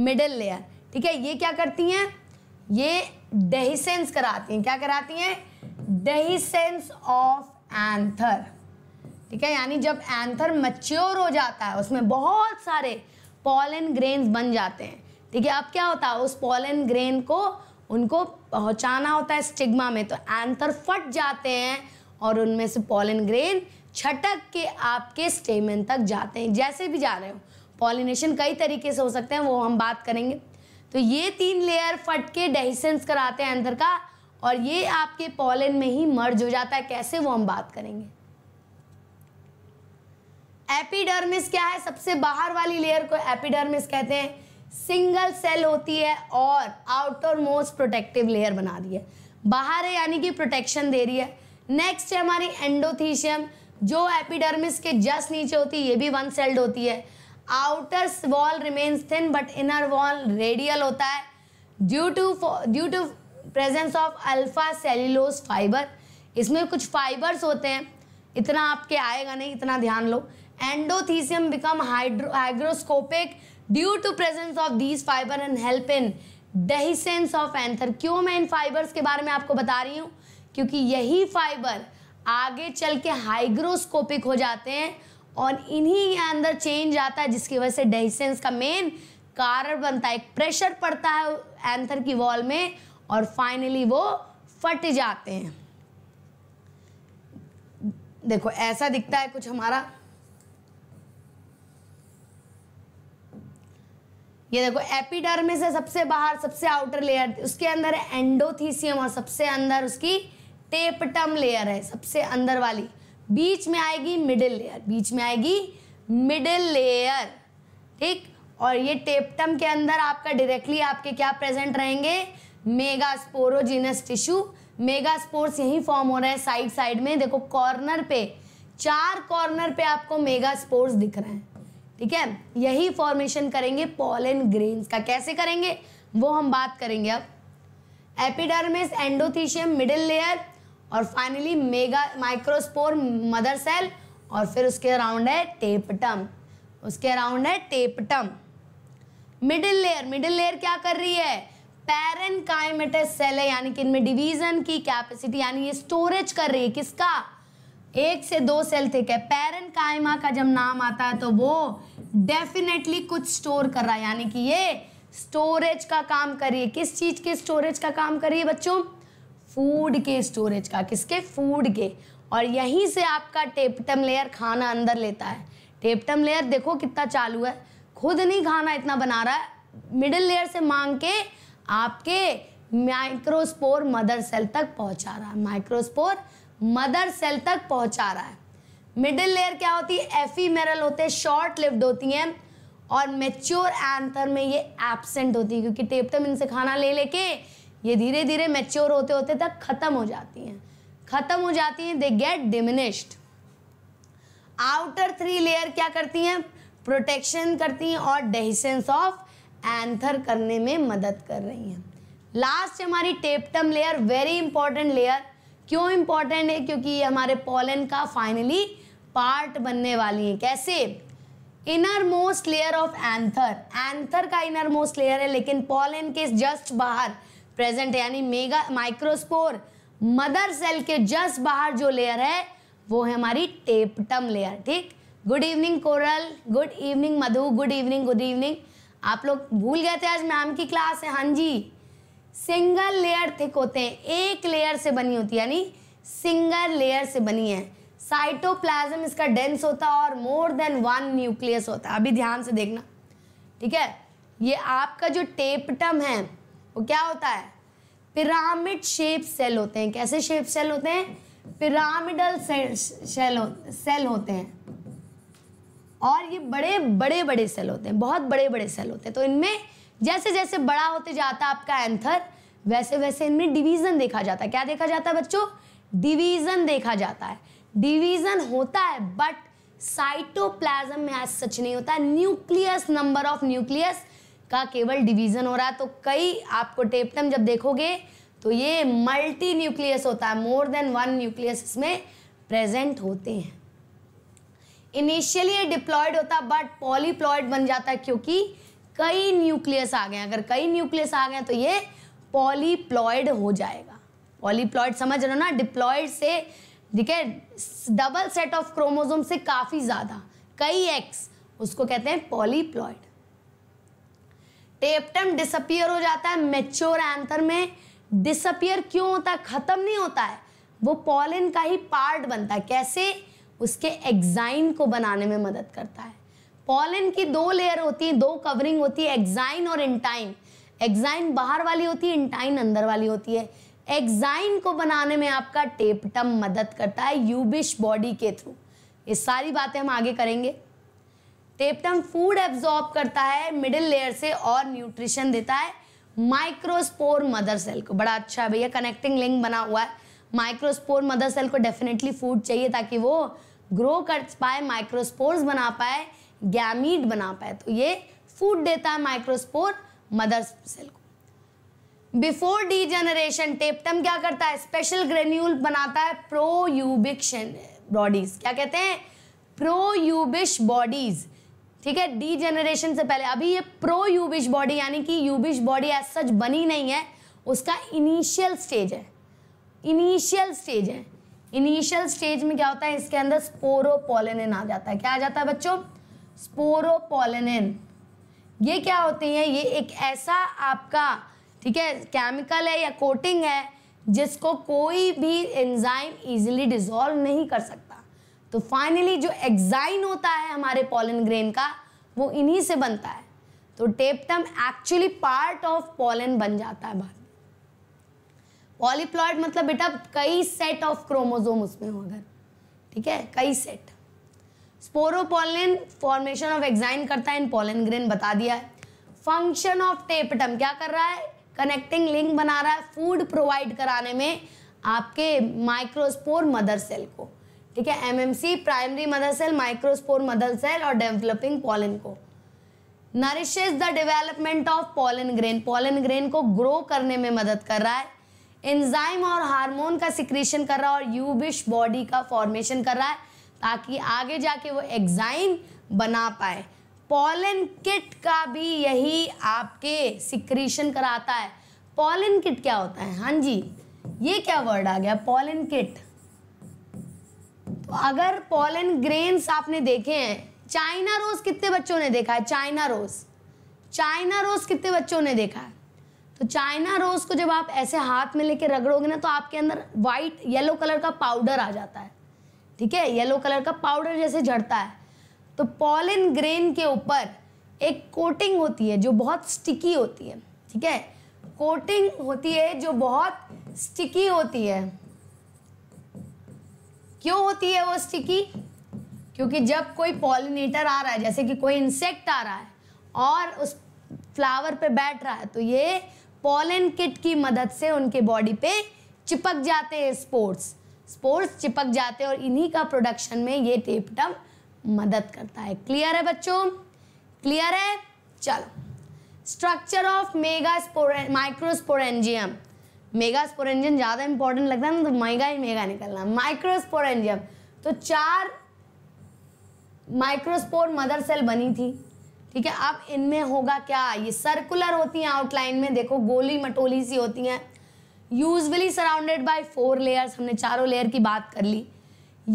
मिडिल लेयर ठीक है ये क्या करती हैं ये डेहिसेंस कराती हैं क्या कराती हैं डेहिसेंस ऑफ एंथर ठीक है यानी जब एंथर मच्योर हो जाता है उसमें बहुत सारे पॉलन ग्रेन्स बन जाते हैं ठीक है अब क्या होता है उस पॉलन ग्रेन को उनको पहुंचाना होता है स्टिग्मा में तो एंथर फट जाते हैं और उनमें से पॉलन ग्रेन छटक के आपके स्टेमन तक जाते हैं जैसे भी जा रहे हो पॉलिनेशन कई तरीके से हो सकते हैं वो हम बात करेंगे तो ये तीन लेयर फट के डेहिसेंस कराते हैं अंदर का और ये आपके पॉलन में ही मर्ज हो जाता है कैसे वो हम बात करेंगे एपिडर्मिस क्या है सबसे बाहर वाली लेयर को एपिडर्मिस कहते हैं सिंगल सेल होती है और आउटर मोस्ट प्रोटेक्टिव लेयर बना दी है बाहर है यानी कि प्रोटेक्शन दे रही है नेक्स्ट है हमारी एंडोथीशियम जो एपिडर्मिस के जस्ट नीचे होती है ये भी वन सेल्ड होती है outer wall remains thin but inner wall radial होता है due to due to presence of alpha cellulose fibre इसमें कुछ फाइबर्स होते हैं इतना आपके आएगा नहीं इतना ध्यान लो endothecium become hydro hygroscopic due to presence of these fibre and help in dehiscence of anther क्यों मैं इन फाइबर्स के बारे में आपको बता रही हूँ क्योंकि यही फाइबर आगे चल के हाइग्रोस्कोपिक हो जाते हैं और इन्हीं के अंदर चेंज आता है जिसकी वजह से डेहिसेंस का मेन कारण बनता है एक प्रेशर पड़ता है एंथर की वॉल में और फाइनली वो फट जाते हैं देखो ऐसा दिखता है कुछ हमारा ये देखो एपिडर्मिस है सबसे बाहर सबसे आउटर लेयर उसके अंदर है एंडोथीसियम और सबसे अंदर उसकी टेपटम लेयर है सबसे अंदर वाली बीच में आएगी मिडिल लेयर बीच में आएगी मिडिल लेयर ठीक और ये टेप्टम के अंदर आपका डायरेक्टली आपके क्या प्रेजेंट रहेंगे mega sporogenous tissue megaspores यही फॉर्म हो रहे हैं साइड साइड में देखो कॉर्नर पे चार कॉर्नर पे आपको मेगा स्पोर्स दिख रहे हैं ठीक है यही फॉर्मेशन करेंगे पॉलन ग्रेन्स का कैसे करेंगे वो हम बात करेंगे अब एपिडर्मिस एंडोथीशियम मिडिल लेयर और finally mega microspore mother cell और फिर उसके अराउंड है टेपटम उसके अराउंड है tapetum middle layer middle layer क्या कर रही है काइमेटस सेल है यानी कि इनमें डिवीजन की कैपेसिटी यानी ये स्टोरेज कर रही है किसका एक से दो सेल थे क्या पैरन कायमा का जब नाम आता है तो वो डेफिनेटली कुछ स्टोर कर रहा है यानी कि ये स्टोरेज का काम करिए किस चीज के स्टोरेज का काम करिए बच्चों फूड के स्टोरेज का किसके फूड के और यहीं से आपका टेपटम लेयर खाना अंदर लेता है टेपटम लेयर देखो कितना चालू है खुद नहीं खाना इतना बना रहा है मिडिल लेयर से मांग के आपके माइक्रोस्पोर मदर सेल तक पहुंचा रहा है माइक्रोस्पोर मदर सेल तक पहुंचा रहा है मिडिल लेयर क्या होती है एफीमेरल होते हैं शॉर्ट लिव्ड होती हैं और मेच्योर एंथर में ये एबसेंट होती है क्योंकि टेपटम इनसे खाना ले लेके ये धीरे धीरे मेच्योर होते होते तक ख़त्म हो जाती हैं ख़त्म हो जाती हैं they get diminished outer three layer क्या करती हैं प्रोटेक्शन करती हैं और डेहिसेंस ऑफ एंथर करने में मदद कर रही हैं लास्ट हमारी tapetum layer very important layer क्यों इंपॉर्टेंट है क्योंकि ये हमारे पोलन का फाइनली पार्ट बनने वाली है कैसे innermost layer of anther anther का इनर मोस्ट लेयर है लेकिन पोलन के जस्ट बाहर प्रेजेंट यानी मेगा माइक्रोस्पोर मदर सेल के जस्ट बाहर जो लेयर है वो है हमारी टेपटम लेयर ठीक good evening Coral good evening Madhu good evening good evening आप लोग भूल गए थे आज मैम की क्लास है हाँ जी सिंगल लेयर थिक होते हैं एक लेयर से बनी होती है यानी सिंगल लेयर से बनी है साइटोप्लाज्म इसका डेंस होता है और मोर देन वन न्यूक्लियस होता है अभी ध्यान से देखना ठीक है ये आपका जो टेपटम है वो क्या होता है पिरामिड शेप सेल होते हैं कैसे शेप सेल होते हैं पिरामिडल सेल सेल होते हैं और ये बड़े बड़े बड़े सेल होते हैं बहुत बड़े बड़े सेल होते हैं तो इनमें जैसे जैसे बड़ा होते जाता आपका एंथर वैसे वैसे इनमें डिवीज़न देखा जाता है क्या देखा जाता है बच्चों डिवीज़न देखा जाता है डिवीज़न होता है बट साइटोप्लाज्म में आज सच नहीं होता न्यूक्लियस नंबर ऑफ न्यूक्लियस का केवल डिवीज़न हो रहा है तो कई आपको टेप्टम जब देखोगे तो ये मल्टी न्यूक्लियस होता है मोर देन वन न्यूक्लियस इसमें प्रेजेंट होते हैं इनिशियली ये डिप्लॉयड होता है बट पॉलीप्लॉयड बन जाता है क्योंकि कई न्यूक्लियस आ गए अगर कई न्यूक्लियस आ गए तो ये पॉलीप्लॉयड हो जाएगा पॉलीप्लॉयड समझ रहे हो ना डिप्लॉयड से ठीक है डबल सेट ऑफ क्रोमोजोम से काफ़ी ज़्यादा कई एक्स उसको कहते हैं पॉलीप्लॉयड टेप्टम डिसअपियर हो जाता है मेच्योर एंथर में डिसअपियर क्यों होता है ख़त्म नहीं होता है वो पॉलिन का ही पार्ट बनता है कैसे उसके एग्जाइन को बनाने में मदद करता है पॉलिन की दो लेयर होती है दो कवरिंग होती है एग्जाइन और इंटाइन एग्जाइन बाहर वाली होती है इंटाइन अंदर वाली होती है एग्जाइन को बनाने में आपका टेपटम मदद करता है यूबिश बॉडी के थ्रू ये सारी बातें हम आगे करेंगे टेपटम फूड एब्जॉर्ब करता है मिडिल लेयर से और न्यूट्रिशन देता है माइक्रोस्पोर मदर सेल को बड़ा अच्छा है भैया कनेक्टिंग लिंक बना हुआ है माइक्रोस्पोर मदर सेल को डेफिनेटली फूड चाहिए ताकि वो ग्रो कर पाए माइक्रोस्पोर्स बना पाए गैमीट बना पाए तो ये फूड देता है माइक्रोस्पोर मदर सेल को बिफोर डी जनरेशन टेपटम क्या करता है स्पेशल ग्रेन्यूल बनाता है प्रोयूबिक बॉडीज क्या कहते हैं प्रोयूबिश बॉडीज़ ठीक है डी जनरेशन से पहले अभी ये प्रो यूबिश बॉडी यानी कि यूबिश बॉडी एज सच बनी नहीं है उसका इनिशियल स्टेज है इनिशियल स्टेज है इनिशियल स्टेज में क्या होता है इसके अंदर स्पोरोपोलेनिन आ जाता है क्या आ जाता है बच्चों स्पोरोपोलेनिन ये क्या होती है ये एक ऐसा आपका ठीक है केमिकल है या कोटिंग है जिसको कोई भी एंजाइम इजिली डिजोल्व नहीं कर सकता तो फाइनली जो एग्जाइन होता है हमारे पॉलन ग्रेन का वो इन्हीं से बनता है तो tapetum actually part of pollen बन जाता है बाद में पॉलीप्लॉइड मतलब बेटा कई सेट ऑफ क्रोमोजोम उसमें हो अगर ठीक है कई सेट स्पोरोपोलिन फॉर्मेशन ऑफ एग्जाइन करता है इन पॉलन ग्रेन बता दिया है फंक्शन ऑफ टेपटम क्या कर रहा है कनेक्टिंग लिंक बना रहा है फूड प्रोवाइड कराने में आपके माइक्रोस्पोर मदर सेल को ठीक है MMC primary mother cell microspore mother cell और डेवलपिंग पॉलन को nourishes the development of pollen grain pollen grain को ग्रो करने में मदद कर रहा है एंजाइम और हार्मोन का सिक्रीशन कर रहा है और यूबिश बॉडी का फॉर्मेशन कर रहा है ताकि आगे जाके वो एग्जाइम बना पाए पॉलन किट का भी यही आपके सिक्रीशन कराता है पॉलन किट क्या होता है हाँ जी ये क्या वर्ड आ गया पॉलन किट अगर पॉलन ग्रेन्स आपने देखे हैं चाइना रोज कितने बच्चों ने देखा है चाइना रोज चाइना रोज कितने बच्चों ने देखा है तो चाइना रोज को जब आप ऐसे हाथ में लेके रगड़ोगे ना तो आपके अंदर वाइट येलो कलर का पाउडर आ जाता है ठीक है येलो कलर का पाउडर जैसे झड़ता है तो पॉलन ग्रेन के ऊपर एक कोटिंग होती है जो बहुत स्टिकी होती है ठीक है कोटिंग होती है जो बहुत स्टिकी होती है क्यों होती है वो स्टिकी क्योंकि जब कोई पॉलिनेटर आ रहा है जैसे कि कोई इंसेक्ट आ रहा है और उस फ्लावर पे बैठ रहा है तो ये पॉलन किट की मदद से उनके बॉडी पे चिपक जाते हैं स्पोर्ट्स स्पोर्ट्स चिपक जाते हैं और इन्हीं का प्रोडक्शन में ये टेपटम मदद करता है क्लियर है बच्चों क्लियर है चलो structure of megaspore microsporangium megasporangium ज़्यादा इंपॉर्टेंट लगता है ना तो मेगा ही मेगा निकलना माइक्रोस्पोरेंजियम तो चार माइक्रोस्पोर मदर सेल बनी थी ठीक है अब इनमें होगा क्या ये सर्कुलर होती हैं आउटलाइन में देखो गोली मटोली सी होती हैं usually surrounded by four layers हमने चारों लेयर की बात कर ली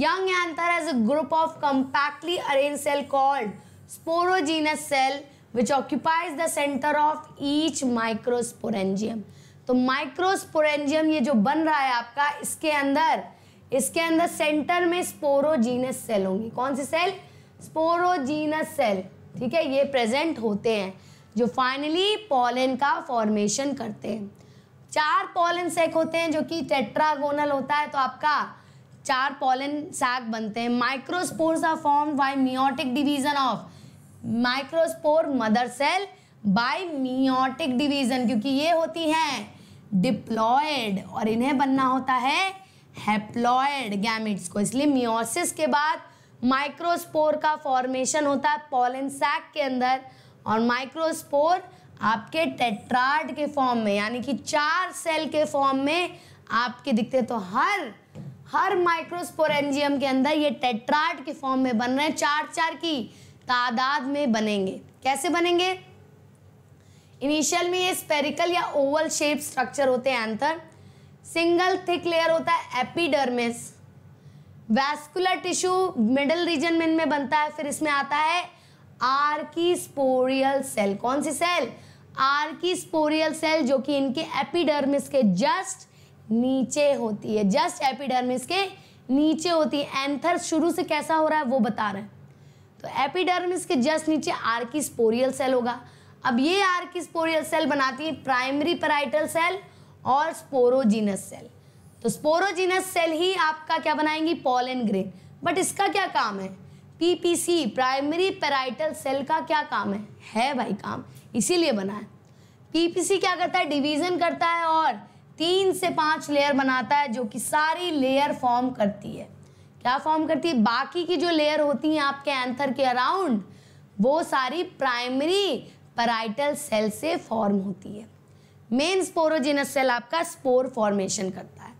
young anther as a group of compactly arranged cell called sporogenous cell which occupies the centre of each microsporangium तो माइक्रोस्पोरेंजियम ये जो बन रहा है आपका इसके अंदर इसके अंदर सेंटर में स्पोरोजीनस सेल होंगी कौन सी सेल स्पोरोजीनस सेल ठीक है ये प्रेजेंट होते हैं जो फाइनली पॉलन का फॉर्मेशन करते हैं चार पॉलन सैक होते हैं जो कि टेट्रागोनल होता है तो आपका चार पॉलन सैक बनते हैं microspores are form by meiotic division of microspore mother cell by meiotic division क्योंकि ये होती हैं डिप्लॉयड और इन्हें बनना होता है हैप्लॉयड गैमिट्स को इसलिए मियोसिस के बाद माइक्रोस्पोर का फॉर्मेशन होता है पॉलन सैक के अंदर और माइक्रोस्पोर आपके टेट्राड के फॉर्म में यानी कि चार सेल के फॉर्म में आपके दिखते तो हर हर माइक्रोस्पोर एंजियम के अंदर ये टेट्राड के फॉर्म में बन रहे हैं चार चार की तादाद में बनेंगे कैसे बनेंगे इनिशियल में ये स्पेरिकल या ओवल शेप स्ट्रक्चर होते हैं एंथर सिंगल थिक लेयर होता है epidermis vascular tissue middle region में इनमें बनता है फिर इसमें आता है आर्की स्पोरियल सेल कौन सी सेल आर्की स्पोरियल सेल जो कि इनके एपिडर्मिस के जस्ट नीचे होती है जस्ट एपिडर्मिस के नीचे होती है एंथर शुरू से कैसा हो रहा है वो बता रहे हैं तो एपिडर्मिस के जस्ट नीचे आर्की स्पोरियल सेल होगा अब ये आर की स्पोरियल सेल बनाती है प्राइमरी पराइटल सेल और स्पोरोजीनस सेल तो स्पोरोजीनस सेल ही आपका क्या बनाएंगी पॉलन ग्रेन बट इसका क्या काम है पीपीसी प्राइमरी पेराइटल सेल का क्या काम है है भाई काम इसीलिए बना है पीपीसी क्या करता है डिवीजन करता है और तीन से पाँच लेयर बनाता है जो कि सारी लेयर फॉर्म करती है क्या फॉर्म करती है बाकी की जो लेयर होती हैं आपके एंथर के अराउंड वो सारी प्राइमरी पराइटल सेल से फॉर्म होती है मेन स्पोरोजिनस सेल आपका स्पोर फॉर्मेशन करता है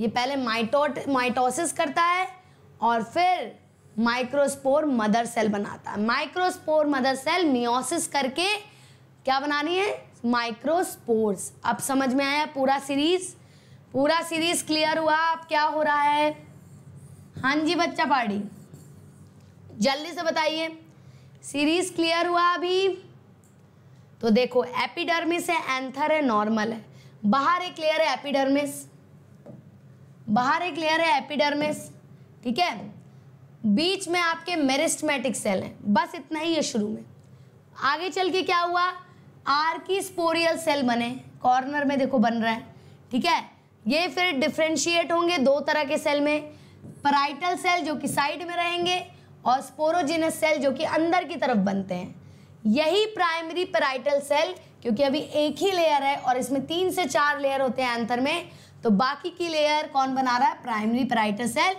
ये पहले माइटोट माइटोसिस करता है और फिर माइक्रोस्पोर मदर सेल बनाता है माइक्रोस्पोर मदर सेल मियोसिस करके क्या बना रही है माइक्रोस्पोर्स अब समझ में आया पूरा सीरीज पूरा सीरीज क्लियर हुआ अब क्या हो रहा है हाँ जी बच्चा पाड़ी जल्दी से बताइए सीरीज क्लियर हुआ अभी तो देखो एपिडर्मिस है एंथर है नॉर्मल है बाहर एक लेयर है एपिडर्मिस बाहर एक लेयर है एपिडर्मिस ठीक है बीच में आपके मेरिस्टमेटिक सेल हैं बस इतना ही है शुरू में आगे चल के क्या हुआ आर की स्पोरियल सेल बने कॉर्नर में देखो बन रहा है ठीक है ये फिर डिफ्रेंशिएट होंगे दो तरह के सेल में पराइटल सेल जो कि साइड में रहेंगे और स्पोरोजिनस सेल जो कि अंदर की तरफ बनते हैं यही प्राइमरी पेराइटल सेल क्योंकि अभी एक ही लेयर है और इसमें तीन से चार लेयर होते हैं अंतर में तो बाकी की लेयर कौन बना रहा है प्राइमरी पेराइटल सेल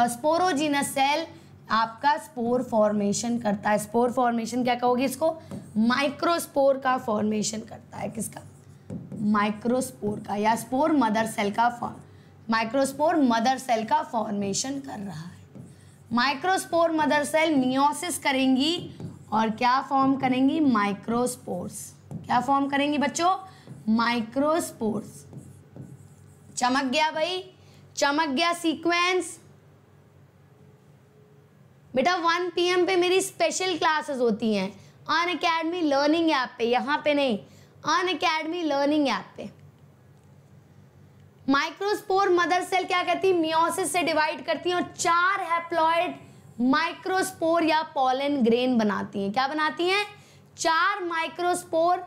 और स्पोरोजीनस सेल आपका स्पोर फॉर्मेशन करता है स्पोर फॉर्मेशन क्या कहोगे इसको माइक्रोस्पोर का फॉर्मेशन करता है किसका माइक्रोस्पोर का या स्पोर मदर सेल का माइक्रोस्पोर मदर सेल का फॉर्मेशन कर रहा है माइक्रोस्पोर मदर सेल मियोसिस करेंगी और क्या फॉर्म करेंगी माइक्रोस्पोर्स क्या फॉर्म करेंगी बच्चों माइक्रोस्पोर्स चमक गया भाई चमक गया सीक्वेंस बेटा 1 पीएम पे मेरी स्पेशल क्लासेस होती हैं अन अकेडमी लर्निंग ऐप पे यहां पे नहीं अन अकेडमी लर्निंग ऐप पे माइक्रोस्पोर मदर सेल क्या कहती है मियोसिस से डिवाइड करती है और चार हैप्लॉयड माइक्रोस्पोर या पॉलन ग्रेन बनाती हैं क्या बनाती हैं चार माइक्रोस्पोर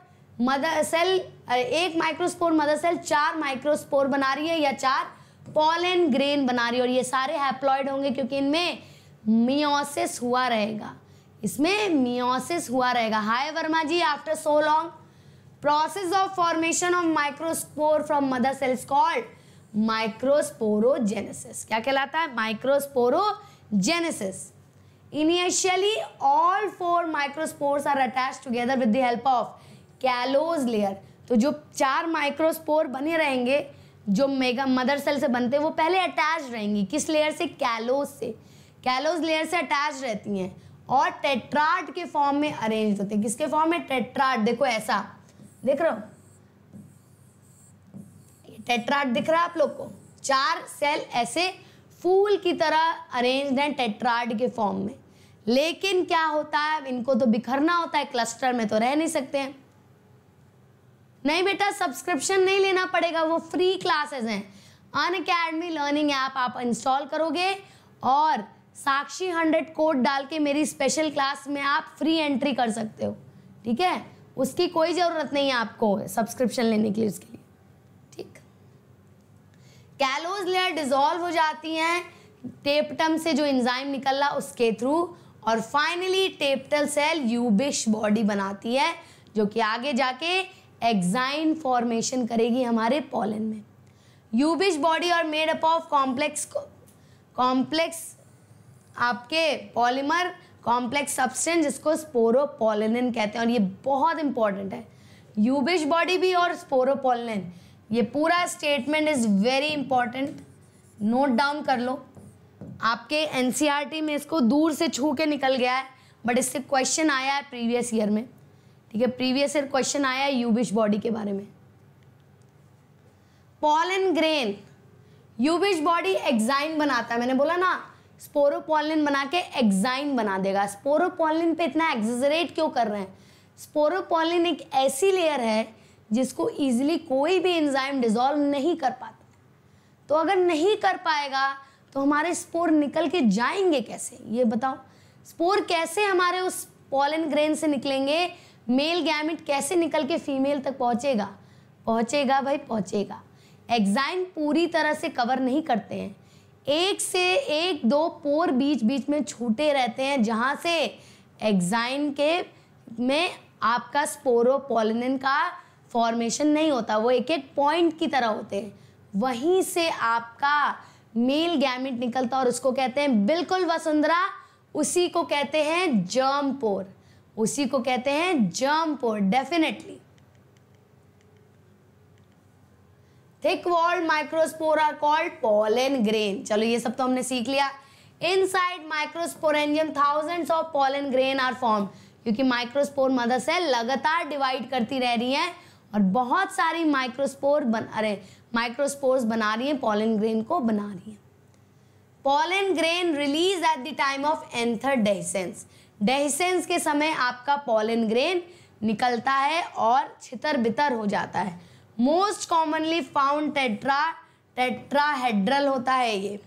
मदर सेल एक माइक्रोस्पोर मदर सेल चार माइक्रोस्पोर बना रही है या चार पॉलन ग्रेन बना रही है और ये सारे हैप्लॉयड होंगे क्योंकि इनमें मियोसिस हुआ रहेगा इसमें मियोसिस हुआ रहेगा hi Verma ji after so long process of formation of microspore from mother cells called microsporogenesis क्या कहलाता है माइक्रोस्पोरो genesis. Initially, all four microspores are attached together with the help of callose layer. तो जो चार microspore बने रहेंगे जो मेगा मदर सेल से बनते हैं वो पहले अटैच रहेंगी किस लेयर से कैलोज से कैलोज लेयर से अटैच रहती हैं और टेट्राट के फॉर्म में अरेंज होते हैं किसके फॉर्म में टेट्राट देखो ऐसा देख रहे हो टेट्राट दिख रहा है आप लोग को चार सेल ऐसे फूल की तरह अरेंज्ड हैं टेट्राड के फॉर्म में लेकिन क्या होता है इनको तो बिखरना होता है क्लस्टर में तो रह नहीं सकते हैं नहीं बेटा सब्सक्रिप्शन नहीं लेना पड़ेगा वो फ्री क्लासेस हैं अन अकेडमी लर्निंग ऐप आप इंस्टॉल करोगे और साक्षी हंड्रेड कोड डाल के मेरी स्पेशल क्लास में आप फ्री एंट्री कर सकते हो ठीक है उसकी कोई ज़रूरत नहीं है आपको सब्सक्रिप्शन लेने के लिए उसके लिए कैलोज लेयर डिजोल्व हो जाती हैं टेपटम से जो इंजाइम निकल रहा उसके थ्रू और finally tapetal cell Ubisch body बनाती है जो कि आगे जाके एग्जाइन फॉर्मेशन करेगी हमारे पॉलन में यूबिश बॉडी और made up of complex complex आपके पॉलीमर कॉम्प्लेक्स सब्सटेंस जिसको स्पोरोपोलिन कहते हैं और ये बहुत इंपॉर्टेंट है यूबिश बॉडी भी और स्पोरोपोलिन ये पूरा statement is very important note down कर लो आपके एन e में इसको दूर से छू के निकल गया है बट इससे क्वेश्चन आया है प्रीवियस ईयर में ठीक है प्रीवियस ईयर क्वेश्चन आया है यूबिश बॉडी के बारे में pollen grain Ubisch body exine बनाता है मैंने बोला ना स्पोरोपोलिन बना के एग्जाइन बना देगा स्पोरोपोलिन पे इतना एग्जेजरेट क्यों कर रहे हैं स्पोरोपोलिन एक ऐसी लेयर है जिसको ईजिली कोई भी इंजाइम डिजोल्व नहीं कर पाता तो अगर नहीं कर पाएगा तो हमारे स्पोर निकल के जाएंगे कैसे ये बताओ स्पोर कैसे हमारे उस पॉलन ग्रेन से निकलेंगे मेल गैमिट कैसे निकल के फीमेल तक पहुँचेगा पहुँचेगा भाई पहुँचेगा एग्जाइम पूरी तरह से कवर नहीं करते हैं एक से एक दो पोर बीच बीच में छूटे रहते हैं जहाँ से एग्जाइन के में आपका स्पोरोपोलिन का फॉर्मेशन नहीं होता वो एक एक पॉइंट की तरह होते हैं वहीं से आपका मेल गैमिट निकलता और उसको कहते हैं बिल्कुल वसुंधरा उसी को कहते हैं जर्म पोर उसी को कहते हैं germ pore definitely thick walled microspore are called pollen grain चलो ये सब तो हमने सीख लिया in inside microsporangium thousands of pollen grain are form क्योंकि माइक्रोस्पोर मदर सेल लगातार डिवाइड करती रह रही है और बहुत सारी माइक्रोस्पोर बन अरे माइक्रोस्पोर्स बना रही हैं पॉलन ग्रेन को बना रही हैं pollen grain release at the time of anther dehiscence dehiscence के समय आपका पॉलन ग्रेन निकलता है और छितर बितर हो जाता है most commonly found tetra tetrahedral होता है ये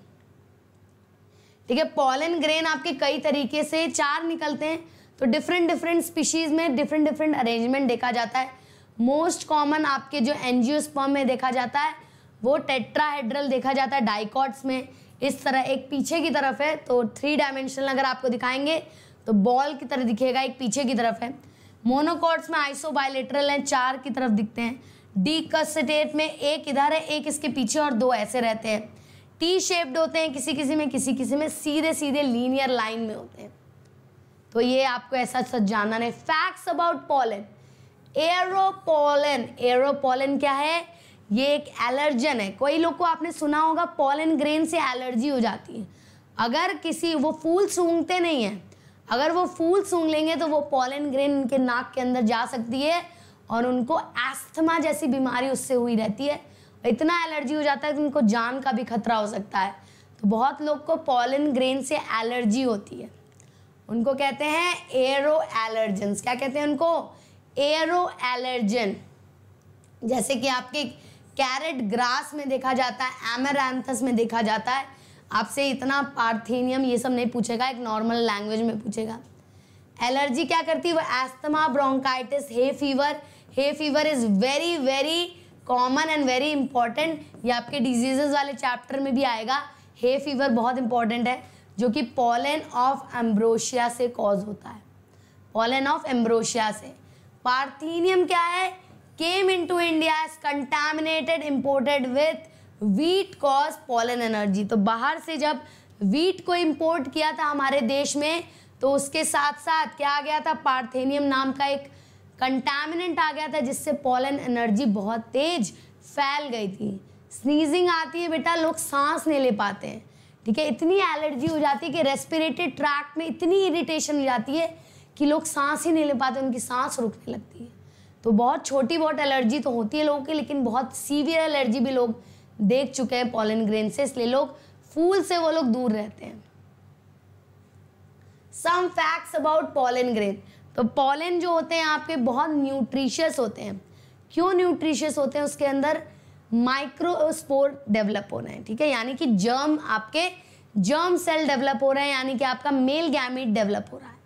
ठीक है पॉलन ग्रेन आपके कई तरीके से चार निकलते हैं तो डिफरेंट डिफरेंट स्पीशीज में डिफरेंट डिफरेंट अरेंजमेंट देखा जाता है मोस्ट कॉमन आपके जो एनजियोस्पर्म में देखा जाता है वो टेट्राहेड्रल देखा जाता है डाइकॉट्स में इस तरह एक पीछे की तरफ है तो थ्री डायमेंशनल अगर आपको दिखाएंगे तो बॉल की तरह दिखेगा एक पीछे की तरफ है मोनोकॉट्स में आइसो बायोलेटरल हैं चार की तरफ दिखते हैं डी कस्टेट में एक इधर है एक इसके पीछे और दो ऐसे रहते हैं टी शेप्ड होते हैं किसी किसी में किसी किसी में सीधे सीधे लीनियर लाइन में होते हैं तो ये आपको ऐसा सच जानना है facts about pollen aeropollen aeropollen क्या है ये एक एलर्जन है कोई लोग को आपने सुना होगा पोलन ग्रेन से एलर्जी हो जाती है अगर किसी वो फूल सूंघते नहीं हैं अगर वो फूल सूंघ लेंगे तो वो पोलन ग्रेन उनके नाक के अंदर जा सकती है और उनको एस्थमा जैसी बीमारी उससे हुई रहती है इतना एलर्जी हो जाता है कि उनको जान का भी खतरा हो सकता है तो बहुत लोग को पोलन ग्रेन से एलर्जी होती है उनको कहते हैं एरो एलर्जेंस क्या कहते हैं उनको एरो एलर्जन जैसे कि आपके कैरेट ग्रास में देखा जाता है एमरैंथस में देखा जाता है आपसे इतना पार्थेनियम ये सब नहीं पूछेगा एक नॉर्मल लैंग्वेज में पूछेगा एलर्जी क्या करती है वो asthma bronchitis hay fever hay fever is very very common and very important ये आपके डिजीजेज वाले चैप्टर में भी आएगा हे फीवर बहुत इंपॉर्टेंट है जो कि पॉलन ऑफ एम्ब्रोशिया से कॉज होता है पॉलन ऑफ एम्ब्रोशिया से पार्थीनियम क्या है came into India is contaminated imported with wheat cause pollen energy तो बाहर से जब वीट को इम्पोर्ट किया था हमारे देश में तो उसके साथ साथ क्या आ गया था पार्थेनियम नाम का एक कंटामिनेंट आ गया था जिससे पॉलन एनर्जी बहुत तेज फैल गई थी स्नीजिंग आती है बेटा लोग सांस नहीं ले पाते हैं ठीक है इतनी एलर्जी हो जाती है कि रेस्पिरेटरी ट्रैक्ट में इतनी इरिटेशन हो जाती है कि लोग सांस ही नहीं ले पाते उनकी सांस रुकने लगती है तो बहुत छोटी बहुत एलर्जी तो होती है लोगों की लेकिन बहुत सीवियर एलर्जी भी लोग देख चुके हैं पॉलन ग्रेन से इसलिए लोग फूल से वो लोग दूर रहते हैं some facts about pollen grain तो पॉलन जो होते हैं आपके बहुत न्यूट्रिशियस होते हैं क्यों न्यूट्रिशियस होते हैं उसके अंदर माइक्रोस्पोर डेवलप हो रहे हैं ठीक है यानी कि जर्म आपके जर्म सेल डेवलप हो रहे हैं यानी कि आपका मेल गैमिट डेवलप हो रहा है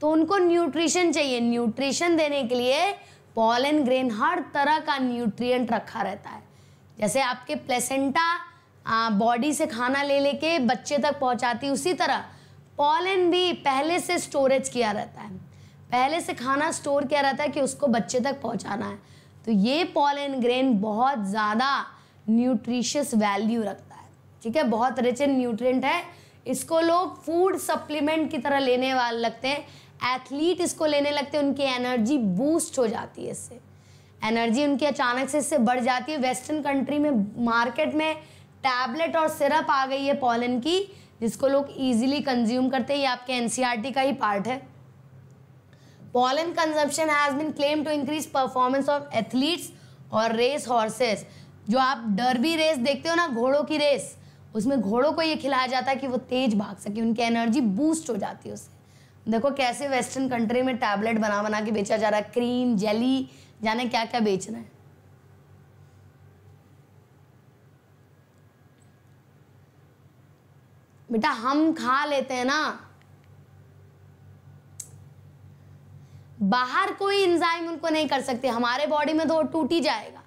तो उनको न्यूट्रिशन चाहिए न्यूट्रिशन देने के लिए पॉलन ग्रेन हर तरह का न्यूट्रिएंट रखा रहता है जैसे आपके प्लेसेंटा बॉडी से खाना ले लेके बच्चे तक पहुंचाती उसी तरह पॉलन भी पहले से स्टोरेज किया रहता है पहले से खाना स्टोर किया रहता है कि उसको बच्चे तक पहुंचाना है तो ये पॉलन ग्रेन बहुत ज़्यादा न्यूट्रिशियस वैल्यू रखता है ठीक है बहुत रिच इन न्यूट्रिएंट है इसको लोग फूड सप्लीमेंट की तरह लेने वाले लगते हैं एथलीट इसको लेने लगते हैं उनकी एनर्जी बूस्ट हो जाती है इससे एनर्जी उनकी अचानक से इससे बढ़ जाती है वेस्टर्न कंट्री में मार्केट में टैबलेट और सिरप आ गई है पॉलन की जिसको लोग इजीली कंज्यूम करते हैं ये आपके एनसीईआरटी e का ही पार्ट है pollen consumption has been claim to increase performance of athletes और रेस हॉर्सेस जो आप डरबी रेस देखते हो ना घोड़ों की रेस उसमें घोड़ों को ये खिलाया जाता है कि वो तेज भाग सके उनकी एनर्जी बूस्ट हो जाती है उससे देखो कैसे वेस्टर्न कंट्री में टैबलेट बना बना के बेचा जा रहा है क्रीम जेली जाने क्या क्या बेच रहे हैं बेटा हम खा लेते हैं ना बाहर कोई इंजाइम उनको नहीं कर सकते हमारे बॉडी में तो वो टूट ही जाएगा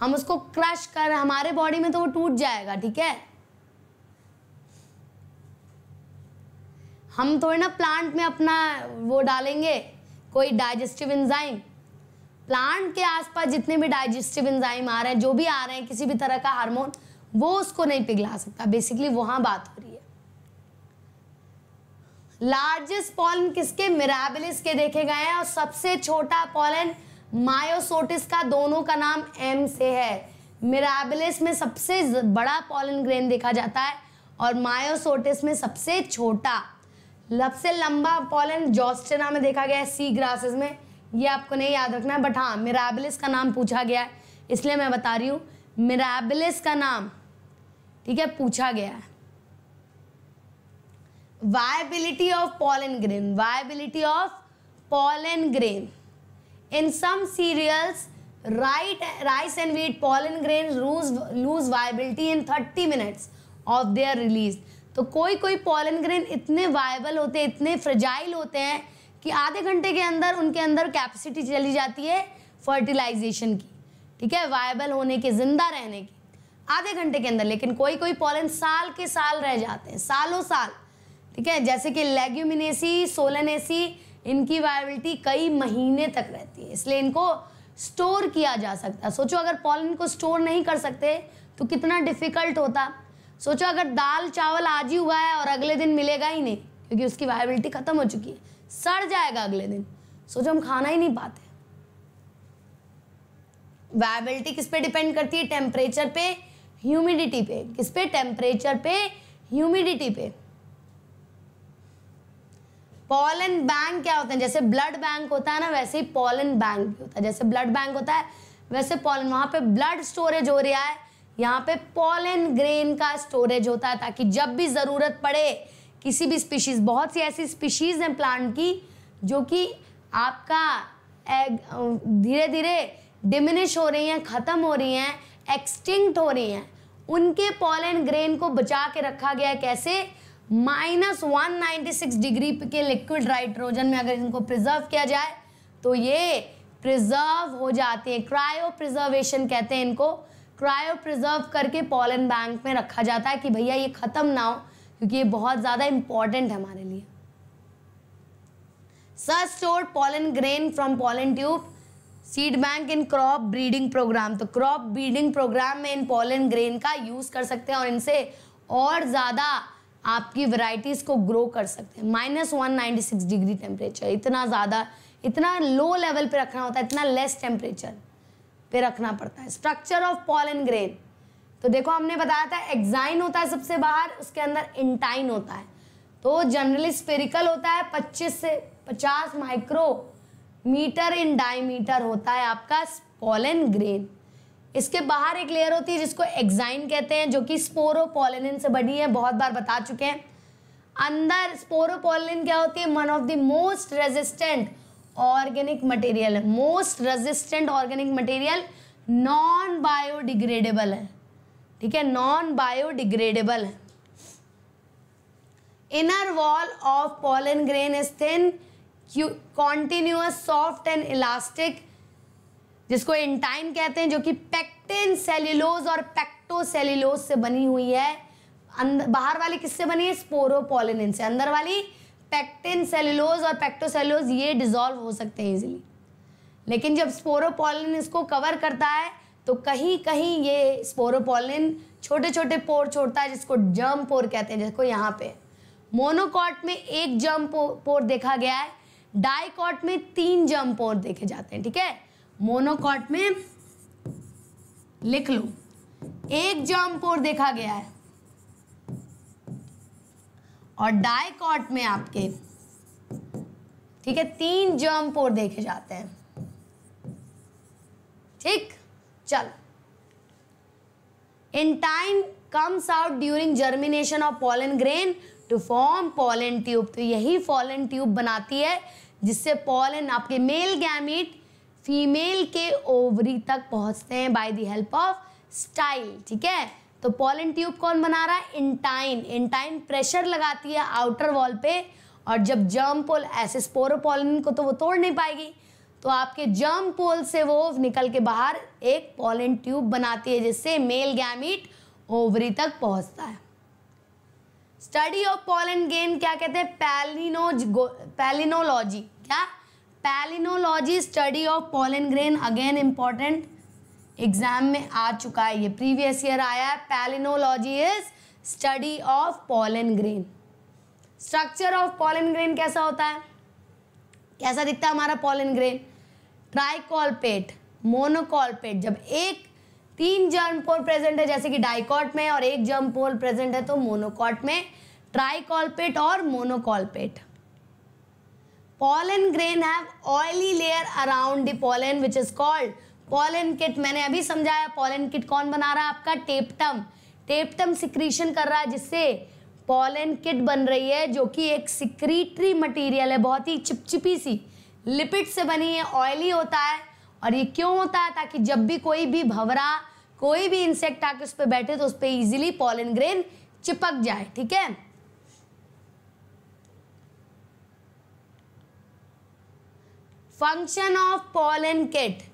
हम उसको क्रश कर हमारे बॉडी में तो वो टूट जाएगा ठीक है हम थोड़े ना प्लांट में अपना वो डालेंगे कोई डाइजेस्टिव इंजाइम प्लांट के आसपास जितने भी डाइजेस्टिव इंजाइम आ रहे हैं जो भी आ रहे हैं किसी भी तरह का हार्मोन वो उसको नहीं पिघला सकता बेसिकली वहाँ बात हो रही है लार्जेस्ट पॉलन किसके मिराबिलिस के देखे गए हैं और सबसे छोटा पॉलन मायोसोटिस का दोनों का नाम एम से है मिराबिलिस में सबसे बड़ा पॉलन ग्रेन देखा जाता है और मायोसोटिस में सबसे छोटा सबसे लंबा पॉलन जॉस्टेना में देखा गया है सी ग्रासेस में ये आपको नहीं याद रखना है बट हाँ मिराबिलिस का नाम पूछा गया है इसलिए मैं बता रही हूँ मिराबिलिस का नाम ठीक है पूछा गया है viability of pollen grain viability of pollen grain in some cereals right rice and wheat pollen grain lose viability in thirty 30 of their release तो कोई कोई पॉलन ग्रेन इतने वायबल होते हैं इतने फ्रजाइल होते हैं कि आधे घंटे के अंदर उनके अंदर कैपेसिटी चली जाती है फर्टिलाइजेशन की ठीक है वायबल होने की ज़िंदा रहने की आधे घंटे के अंदर लेकिन कोई कोई पॉलन साल के साल रह जाते हैं सालों साल ठीक है जैसे कि लेग्यूमिनेसी सोलनेसी इनकी वायबिलिटी कई महीने तक रहती है इसलिए इनको स्टोर किया जा सकता है सोचो अगर पॉलन को स्टोर नहीं कर सकते तो कितना डिफ़िकल्ट होता सोचो अगर दाल चावल आज ही हुआ है और अगले दिन मिलेगा ही नहीं क्योंकि उसकी वायबिलिटी खत्म हो चुकी है सड़ जाएगा अगले दिन सोचो हम खाना ही नहीं पाते वायबिलिटी किस पे डिपेंड करती है टेम्परेचर पे ह्यूमिडिटी पे किस पे टेम्परेचर पे ह्यूमिडिटी पे पॉलन बैंक क्या होते हैं जैसे ब्लड बैंक होता है ना वैसे ही पॉलन बैंक भी होता है जैसे ब्लड बैंक होता है वैसे पॉलन वहां पे ब्लड स्टोरेज हो रहा है यहाँ पे पॉलन ग्रेन का स्टोरेज होता है ताकि जब भी ज़रूरत पड़े किसी भी स्पीशीज़ बहुत सी ऐसी स्पीशीज़ हैं प्लांट की जो कि आपका धीरे धीरे डिमिनिश हो रही हैं ख़त्म हो रही हैं एक्सटिंक्ट हो रही हैं उनके पॉलन ग्रेन को बचा के रखा गया है कैसे minus one ninety six degree के लिक्विड नाइट्रोजन में अगर इनको प्रिजर्व किया जाए तो ये प्रिजर्व हो जाते हैं क्रायो प्रिजर्वेशन कहते हैं इनको क्रायो प्रिजर्व करके पॉलन बैंक में रखा जाता है कि भैया ये ख़त्म ना हो क्योंकि ये बहुत ज़्यादा इम्पॉर्टेंट है हमारे लिए sir store pollen grain from pollen tube seed bank in crop breeding programme तो क्रॉप ब्रीडिंग प्रोग्राम में इन पॉलन ग्रेन का यूज़ कर सकते हैं और इनसे और ज़्यादा आपकी वैरायटीज़ को ग्रो कर सकते हैं minus one ninety six degree temperature इतना ज़्यादा इतना लो लेवल पे रखना होता है इतना लेस टेम्परेचर पे रखना पड़ता है स्ट्रक्चर ऑफ पॉलन ग्रेन तो देखो हमने बताया था एक्साइन होता है सबसे बाहर उसके अंदर इंटाइन होता है तो जनरली स्पेरिकल होता है 25 से 50 माइक्रो मीटर इन डायमीटर होता है आपका पॉलन ग्रेन इसके बाहर एक लेयर होती है जिसको एक्साइन कहते हैं जो कि स्पोरोपोलिन से बनी है बहुत बार बता चुके हैं अंदर स्पोरोपोलिन क्या होती है one of the most resistant organic material है most resistant organic material non biodegradable है ठीक है नॉन बायोडिग्रेडेबल है inner wall of pollen grain is thin continuous soft and elastic जिसको इंटाइन कहते हैं जो कि पेक्टिन सेल्यूलोज और पेक्टोसेल्यूलोज से बनी हुई है अंदर बाहर वाली किससे बनी है स्पोरोपोलिनिन से अंदर वाली पैक्टिन सेलुलोज और पैक्टोसेलोज ये डिजोल्व हो सकते हैं इजिली लेकिन जब स्पोरोपोलिन इसको कवर करता है तो कहीं कहीं ये स्पोरोपोलिन छोटे छोटे पोर छोड़ता है जिसको जर्म पोर कहते हैं जिसको यहाँ पे मोनोकॉट में एक जर्म पोर देखा गया है डाइकॉट में तीन जर्म पोर देखे जाते हैं ठीक है मोनोकॉट में लिख लो एक जर्म पोर देखा गया है और डायकॉट में आपके ठीक है तीन जर्म पोर देखे जाते हैं ठीक चल intine comes out during germination of pollen grain to form pollen tube तो यही पॉलन ट्यूब बनाती है जिससे पॉलन आपके मेल गैमिट फीमेल के ओवरी तक पहुंचते हैं by the help of style ठीक है तो पॉलन ट्यूब कौन बना रहा है इंटाइन इंटाइन प्रेशर लगाती है आउटर वॉल पे और जब जर्म पोल ऐसे स्पोरोपोलिन को तो वो तोड़ नहीं पाएगी तो आपके जर्म पोल से वो निकल के बाहर एक पॉलन ट्यूब बनाती है जिससे मेल गैमिट ओवरी तक पहुंचता है स्टडी ऑफ पॉलन गेन क्या कहते हैं पैलिनो पैलिनोलॉजी क्या palynology study of pollen grain again important exam में आ चुका है ये प्रीवियस ईयर आया है palynology is study of pollen grain structure of pollen grain कैसा होता है कैसा दिखता है हमारा पॉलन ग्रेन ट्राइकॉलपेट मोनोकॉलपेट जब एक तीन जर्म पोल प्रेजेंट है जैसे कि डाइकॉट में और एक जर्म पोल प्रेजेंट है तो मोनोकॉट में ट्राइकॉलपेट और monocolpate pollen grain have oily layer around the pollen which is called pollen kitt मैंने अभी समझाया पॉलन किट कौन बना रहा है आपका टेपटम टेपटम सिक्रीशन कर रहा है जिससे पॉलन किट बन रही है जो कि एक सिक्रीटरी मटेरियल है बहुत ही चिपचिपी सी लिपिड से बनी है ऑयली होता है और ये क्यों होता है ताकि जब भी कोई भी भवरा कोई भी इंसेक्ट आके उस पर बैठे तो उस पर ईजिली पॉलन ग्रेन चिपक जाए ठीक है function of pollen kitt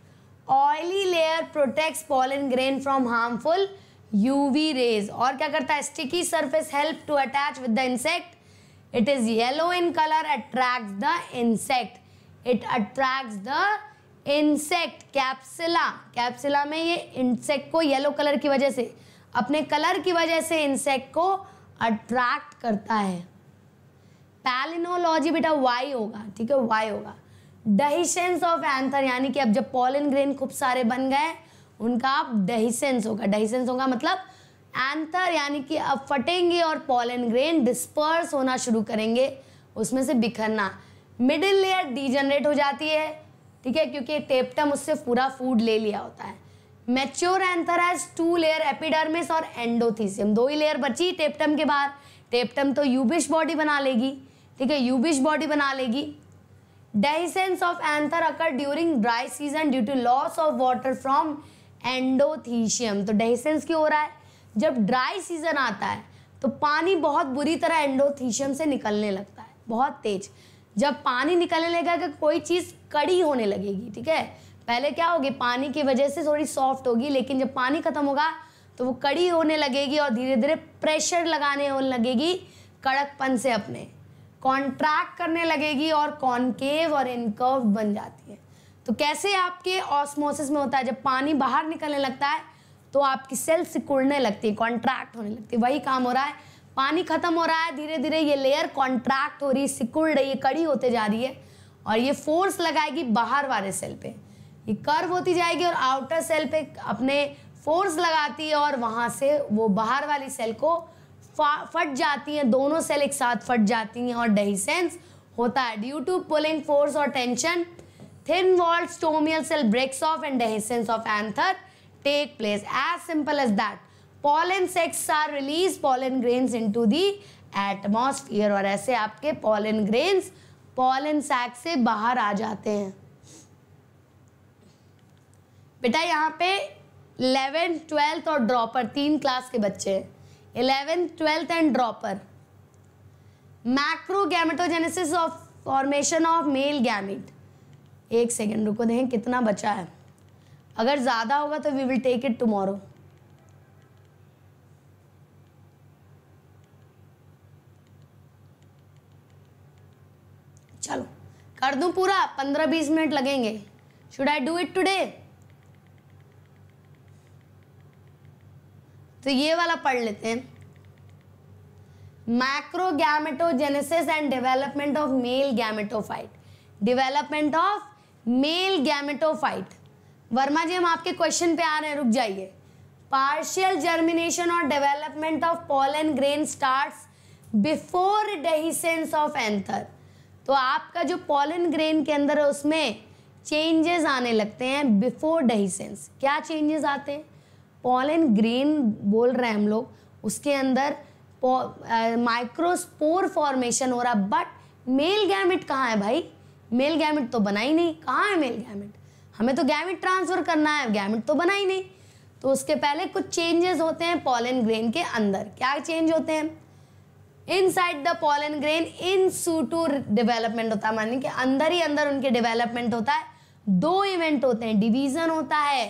oily layer protects pollen grain from harmful UV rays और क्या करता है sticky surface help to attach with the insect it is yellow in colour attract the insect it attract the insect कैप्सिला कैप्सिला में ये इंसेक्ट को येलो कलर की वजह से अपने कलर की वजह से इंसेक्ट को अट्रैक्ट करता है पैलिनोलॉजी बेटा वाई होगा ठीक है वाई होगा डहीसेंस ऑफ एंथर यानी कि अब जब पॉलन ग्रेन खूब सारे बन गए उनका अब डहिसेंस होगा डहिसेंस होगा मतलब एंथर यानी कि अब फटेंगे और पॉलन ग्रेन डिस्पर्स होना शुरू करेंगे उसमें से बिखरना मिडिल लेयर डीजनरेट हो जाती है ठीक है क्योंकि टेप्टम उससे पूरा फूड ले लिया होता है mature anther has two layer epidermis और एंडोथीसियम दो ही लेयर बची टेप्टम के बाद टेप्टम तो यूबिश बॉडी बना लेगी ठीक है यूबिश बॉडी बना लेगी dehiscence of anther occur during dry season due to loss of water from endothecium तो डेसेंस क्यों हो रहा है जब ड्राई सीजन आता है तो पानी बहुत बुरी तरह एंडोथीशियम से निकलने लगता है बहुत तेज जब पानी निकलने लगेगा कोई चीज़ कड़ी होने लगेगी ठीक है पहले क्या होगी पानी की वजह से थोड़ी सॉफ्ट होगी लेकिन जब पानी ख़त्म होगा तो वो कड़ी होने लगेगी और धीरे धीरे प्रेशर लगाने लगेगी कड़कपन से अपने कॉन्ट्रैक्ट करने लगेगी और कॉन्केव और इनकर्व बन जाती है तो कैसे आपके ऑस्मोसिस में होता है जब पानी बाहर निकलने लगता है तो आपकी सेल सिकुड़ने लगती है कॉन्ट्रैक्ट होने लगती है वही काम हो रहा है पानी खत्म हो रहा है धीरे धीरे ये लेयर कॉन्ट्रैक्ट हो रही है सिकुड़ रही है कड़ी होते जा रही है और ये फोर्स लगाएगी बाहर वाले सेल पे ये कर्व होती जाएगी और आउटर सेल पे अपने फोर्स लगाती है और वहाँ से वो बाहर वाली सेल को फट जाती हैं दोनों सेल एक साथ फट जाती हैं और डहीसेंस होता है ड्यू टू पुलिंग फोर्स और tension thin wall stomial cell breaks off and dehiscence of anther take place as simple as that pollen sacs are release pollen grains into the atmosphere और ऐसे आपके पॉलन ग्रेन पॉलिन सेक से बाहर आ जाते हैं बेटा यहाँ पे इलेवेंथ ट्वेल्थ और ड्रॉपर तीन क्लास के बच्चे हैं eleventh twelfth and dropper macrogametogenesis of formation of male gamete एक सेकेंड रुको देखें कितना बचा है अगर ज़्यादा होगा तो we will take it tomorrow चलो कर दूं पूरा पंद्रह बीस मिनट लगेंगे should I do it today तो ये वाला पढ़ लेते हैं gametogenesis and development of male gametophyte development of male gametophyte Verma जी हम आपके क्वेश्चन पे आ रहे हैं रुक जाइए पार्शियल जर्मिनेशन और development of pollen grain starts before dehiscence of anther तो आपका जो पॉलन ग्रेन के अंदर है उसमें चेंजेस आने लगते हैं बिफोर डेहीसेंस क्या चेंजेस आते हैं पॉलन ग्रेन बोल रहे हैं हम लोग उसके अंदर माइक्रोस्पोर फॉर्मेशन हो रहा है बट मेल गैमिट कहाँ है भाई मेल गैमिट तो बना ही नहीं कहाँ है मेल गैमिट हमें तो गैमिट ट्रांसफ़र करना है गैमिट तो बना ही नहीं तो उसके पहले कुछ चेंजेस होते हैं पॉलन ग्रेन के अंदर क्या चेंज होते हैं inside the pollen grain in situ development होता है मानी कि अंदर ही अंदर उनके डिवेलपमेंट होता है दो इवेंट होते हैं डिवीज़न होता है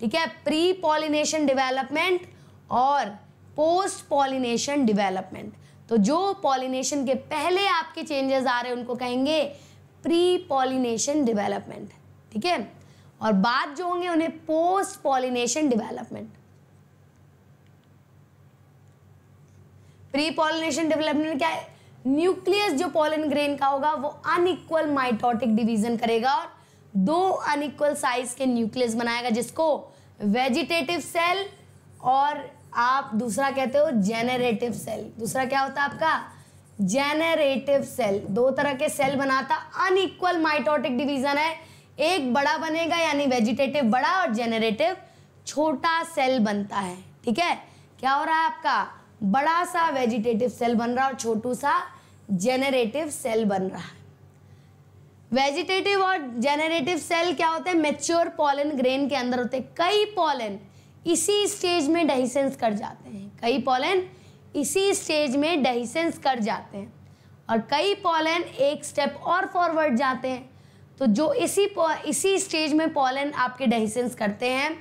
ठीक है प्री पॉलिनेशन डेवलपमेंट और पोस्ट पॉलिनेशन डेवलपमेंट तो जो पॉलिनेशन के पहले आपके चेंजेस आ रहे हैं उनको कहेंगे प्री पॉलिनेशन डेवलपमेंट ठीक है और बाद जो होंगे उन्हें post pollination development pre pollination development क्या है न्यूक्लियस जो पॉलिन ग्रेन का होगा वो अनइक्वल माइटोटिक डिवीजन करेगा और दो अनइक्वल साइज के न्यूक्लियस बनाएगा जिसको वेजिटेटिव सेल और आप दूसरा कहते हो जेनरेटिव सेल दूसरा क्या होता है आपका जेनरेटिव सेल दो तरह के सेल बनाता अनइक्वल माइटोटिक डिवीजन है एक बड़ा बनेगा यानी वेजिटेटिव बड़ा और जेनरेटिव छोटा सेल बनता है ठीक है क्या हो रहा है आपका बड़ा सा वेजिटेटिव सेल बन रहा है और छोटू सा जेनरेटिव सेल बन रहा है वेजिटेटिव और जेनरेटिव सेल क्या होते हैं मेच्योर पॉलन ग्रेन के अंदर होते हैं कई पॉलन इसी स्टेज में डहीसेंस कर जाते हैं कई पॉलन इसी स्टेज में डहीसेंस कर जाते हैं और कई पॉलन एक स्टेप और फॉरवर्ड जाते हैं तो जो इसी इसी स्टेज में पॉलन आपके डहीसेंस करते हैं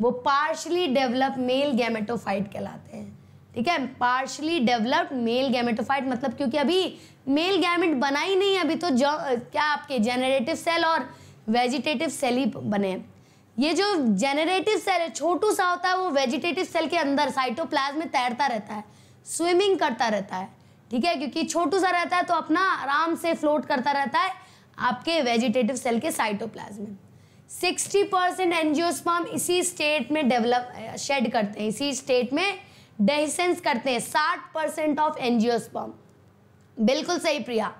वो पार्शली डेवलप मेल गैमेटोफाइट कहलाते हैं ठीक है पार्शली डेवलप्ड मेल गैमेटोफाइट मतलब क्योंकि अभी मेल गैमेट बना ही नहीं अभी तो जो क्या आपके जेनरेटिव सेल और वेजिटेटिव सेल ही बने हैं ये जो जेनरेटिव सेल है छोटू सा होता है वो वेजिटेटिव सेल के अंदर साइटोप्लाज्म में तैरता रहता है स्विमिंग करता रहता है ठीक है क्योंकि छोटू सा रहता है तो अपना आराम से फ्लोट करता रहता है आपके वेजिटेटिव सेल के साइटोप्लाज्म में सिक्सटी परसेंट एनजियोस्पाम इसी स्टेट में डेवलप शेड करते हैं इसी स्टेट में डेहिसेंस करते हैं साठ परसेंट ऑफ एनजियोस्पाम बिल्कुल सही प्रिया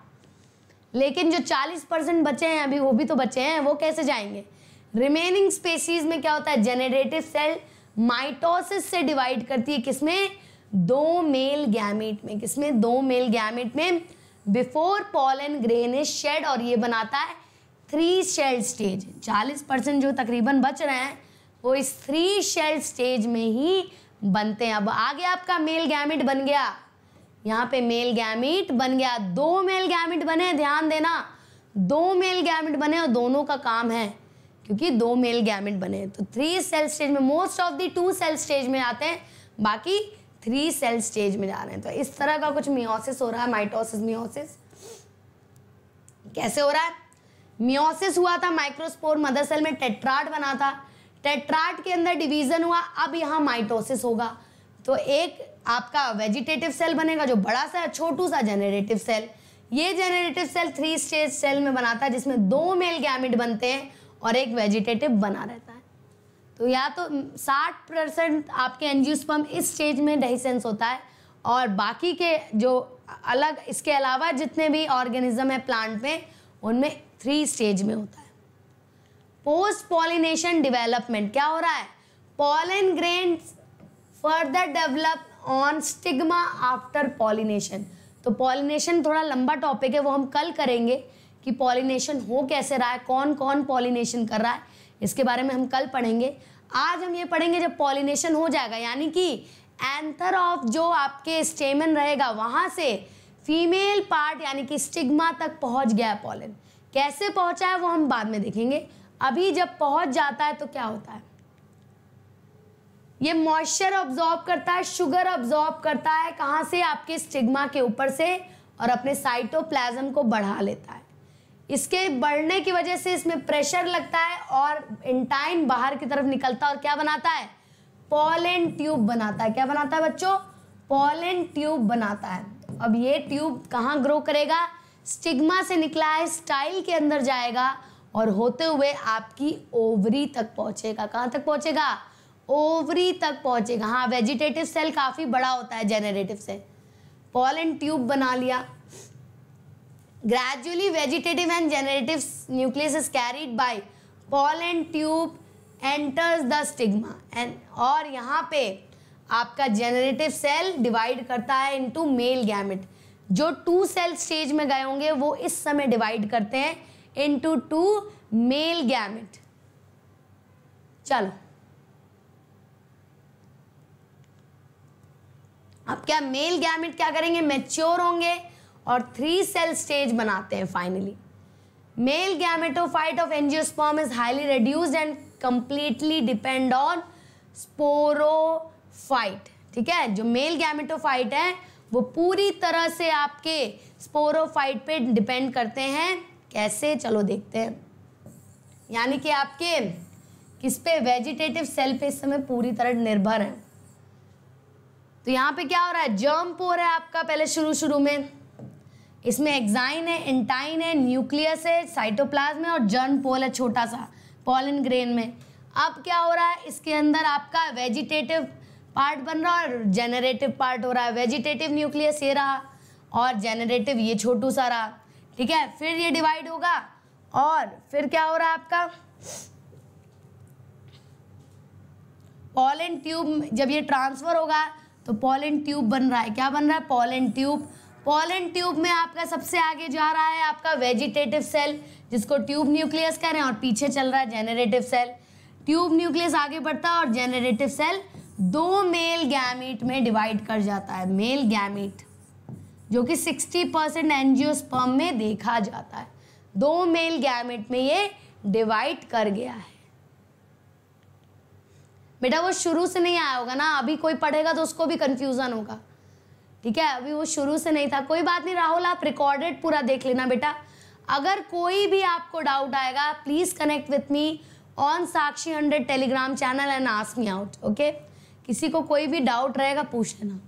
लेकिन जो 40 परसेंट बचे हैं अभी वो भी तो बचे हैं वो कैसे जाएंगे रिमेनिंग स्पेसीज में क्या होता है जेनरेटिव सेल माइटोसिस से डिवाइड करती है किसमें दो मेल गैमेट में किसमें दो मेल गैमेट में before pollen grain is shed और ये बनाता है थ्री शेल स्टेज 40 परसेंट जो तकरीबन बच रहे हैं वो इस थ्री शेल स्टेज में ही बनते हैं अब आगे आपका मेल गैमेट बन गया यहाँ पे मेल गैमिट बन गया दो मेल गैमिट बने ध्यान देना दो मेल गैमिट बने और दोनों का काम है क्योंकि दो मेल गैमिट बने तो थ्री सेल स्टेज में most of the two cell stage में आते हैं बाकी थ्री सेल स्टेज में जा रहे हैं तो इस तरह का कुछ मियोसिस हो रहा है माइटोसिस मियोसिस कैसे हो रहा है मियोसिस हुआ था माइक्रोस्पोर मदर सेल में टेट्राट बना था टेट्राट के अंदर डिवीजन हुआ अब यहाँ माइटोसिस होगा तो एक आपका वेजिटेटिव सेल बनेगा जो बड़ा सा छोटू सा जेनेटिव सेल ये generative cell three stage cell में बनाता है जिसमें दो मेल गैमिट बनते हैं और एक वेजिटेटिव बना रहता है तो या तो 60 परसेंट आपके एनजियोस्पम इस स्टेज में डहीसेंस होता है और बाकी के जो अलग इसके अलावा जितने भी ऑर्गेनिज्म है प्लांट में उनमें थ्री स्टेज में होता है पोस्ट पॉलिनेशन डिवेलपमेंट क्या हो रहा है pollen grain further develop on stigma after pollination तो पॉलिनेशन थोड़ा लंबा टॉपिक है वो हम कल करेंगे कि पॉलिनेशन हो कैसे रहा है कौन कौन पॉलिनेशन कर रहा है इसके बारे में हम कल पढ़ेंगे आज हम ये पढ़ेंगे जब पॉलिनेशन हो जाएगा यानी कि एंथर ऑफ जो आपके स्टेमन रहेगा वहाँ से फीमेल पार्ट यानी कि स्टिग्मा तक पहुँच गया है पॉलिन कैसे पहुँचा है वो हम बाद में देखेंगे अभी जब पहुँच जाता है तो क्या होता है ये मॉइस्चर ऑब्जॉर्ब करता है शुगर ऑब्जॉर्ब करता है कहाँ से आपके स्टिग्मा के ऊपर से और अपने साइटोप्लाज्म को बढ़ा लेता है इसके बढ़ने की वजह से इसमें प्रेशर लगता है और इंटाइन बाहर की तरफ निकलता है और क्या बनाता है पॉलन ट्यूब बनाता है क्या बनाता है बच्चों पॉलन ट्यूब बनाता है अब ये ट्यूब कहाँ ग्रो करेगा स्टिग्मा से निकला है स्टाइल के अंदर जाएगा और होते हुए आपकी ओवरी तक पहुँचेगा कहाँ तक पहुँचेगा ओवरी तक पहुंचेगा हाँ वेजिटेटिव सेल काफ़ी बड़ा होता है जेनरेटिव सेल पॉलन ट्यूब बना लिया gradually vegetative and generative nucleus is carried by pollen tube enters the stigma and और यहाँ पे आपका जेनरेटिव सेल डिवाइड करता है इनटू मेल गैमेट जो टू सेल स्टेज में गए होंगे वो इस समय डिवाइड करते हैं इनटू टू मेल गैमेट चलो अब क्या मेल गैमेट क्या करेंगे मैच्योर होंगे और थ्री सेल स्टेज बनाते हैं finally male gametophyte of angiosperm is highly reduced and completely depend on sporophyte ठीक है जो मेल गैमेटोफाइट है वो पूरी तरह से आपके स्पोरोफाइट पे डिपेंड करते हैं कैसे चलो देखते हैं यानी कि आपके किस पे वेजिटेटिव सेल पे इस समय पूरी तरह निर्भर है तो यहाँ पे क्या हो रहा है जर्म पोर है आपका पहले शुरू शुरू में इसमें एग्जाइन है इंटाइन है न्यूक्लियस है साइटोप्लाज्म है और जर्म पोल है छोटा सा पॉलन ग्रेन में अब क्या हो रहा है इसके अंदर आपका वेजिटेटिव पार्ट बन रहा है और जेनरेटिव पार्ट हो रहा है वेजिटेटिव न्यूक्लियस ये रहा और जेनरेटिव ये छोटू सा रहा ठीक है फिर ये डिवाइड होगा और फिर क्या हो रहा है आपका पॉलन ट्यूब जब ये ट्रांसफ़र होगा तो पॉलन ट्यूब बन रहा है क्या बन रहा है पॉलन ट्यूब पॉलन ट्यूब में आपका सबसे आगे जा रहा है आपका वेजिटेटिव सेल जिसको ट्यूब न्यूक्लियस कह रहे हैं और पीछे चल रहा है जेनरेटिव सेल ट्यूब न्यूक्लियस आगे बढ़ता है और जेनरेटिव सेल दो मेल गैमिट में डिवाइड कर जाता है मेल गैमिट जो कि 60 परसेंट एनजियोस्पर्म में देखा जाता है दो मेल गैमिट में ये डिवाइड कर गया है बेटा वो शुरू से नहीं आया होगा ना अभी कोई पढ़ेगा तो उसको भी कन्फ्यूज़न होगा ठीक है अभी वो शुरू से नहीं था कोई बात नहीं राहुल आप रिकॉर्डेड पूरा देख लेना बेटा अगर कोई भी आपको डाउट आएगा please connect with me on Sakshi hundred Telegram channel and ask me out okay किसी को कोई भी डाउट रहेगा पूछ लेना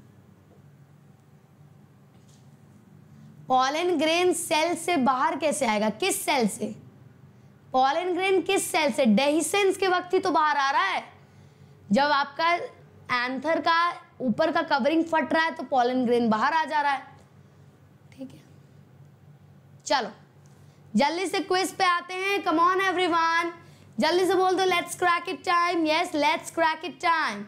पॉलन ग्रेन सेल से बाहर कैसे आएगा किस सेल से पॉलन ग्रेन किस सेल से डेहिसेंस के वक्त ही तो बाहर आ रहा है जब आपका एंथर का ऊपर का कवरिंग फट रहा है तो पॉलन ग्रेन बाहर आ जा रहा है ठीक है चलो जल्दी से क्विज पे आते हैं कम ऑन एवरीवन जल्दी से बोल दो let's crack it time yes let's crack it time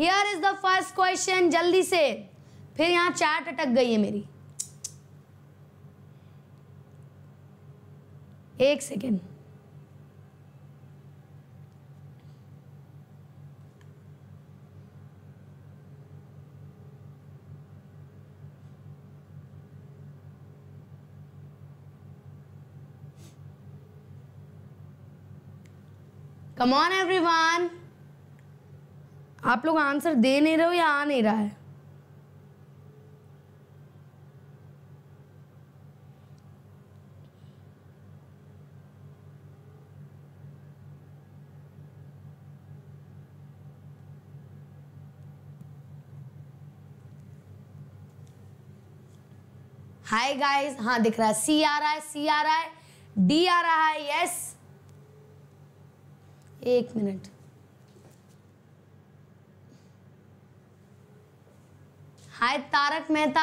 here is the first question जल्दी से फिर यहाँ चैट अटक गई है मेरी एक सेकेंड कम ऑन एवरीवन आप लोग आंसर दे नहीं रहे हो या आ नहीं रहा है हाय गाइस हाँ दिख रहा है सी आ रहा है सी आ रहा है डी आ रहा है यस yes. एक minute hi Tarak Mehta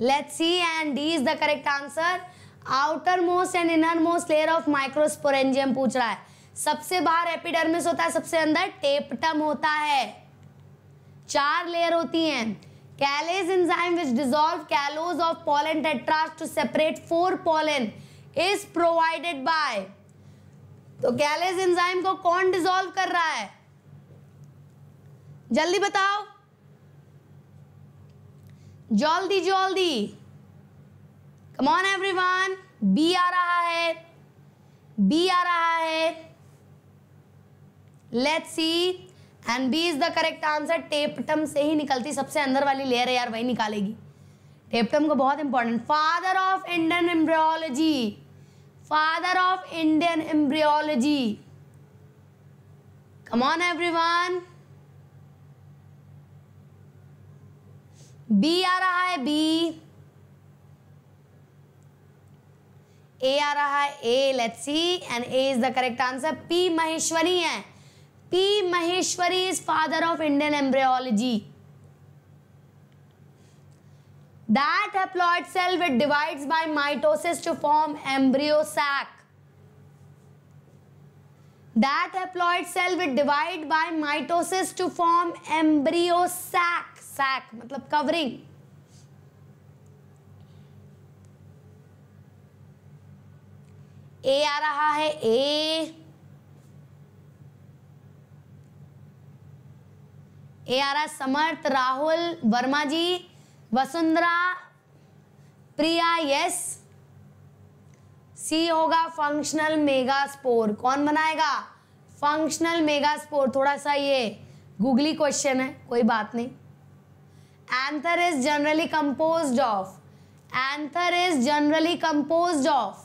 let's see and D is the correct answer outermost and innermost layer of microsporangium पूछ रहा है सबसे बाहर एपिडर्मिस होता है सबसे अंदर टेपटम होता है चार लेयर होती हैं callase enzyme which dissolve callose of pollen tetrads to separate four pollen is provided by तो कैलेज एंजाइम को कौन डिजोल्व कर रहा है जल्दी बताओ जल्दी जल्दी कम ऑन एवरीवन बी आ रहा है बी आ रहा है let's see and B is the correct answer tapetum से ही निकलती सबसे अंदर वाली लेयर है यार वही निकालेगी टेपटम को बहुत important father of Indian embryology father of Indian embryology come on everyone B आ रहा है बी ए आ रहा है A let's see and A is the correct answer P Maheshwari है P Maheshwari is father of Indian embryology That haploid cell which divides by mitosis to form embryo sac. That haploid cell which divide by mitosis to form embryo sac. Sac मतलब covering. ए आ रहा है ए ए आ रहा है समर्थ राहुल वर्मा जी वसुंधरा प्रिया यस सी होगा फंक्शनल मेगा स्पोर कौन बनाएगा फंक्शनल मेगा स्पोर थोड़ा सा ये गूगली क्वेश्चन है कोई बात नहीं anther is generally compose of anther is generally compose of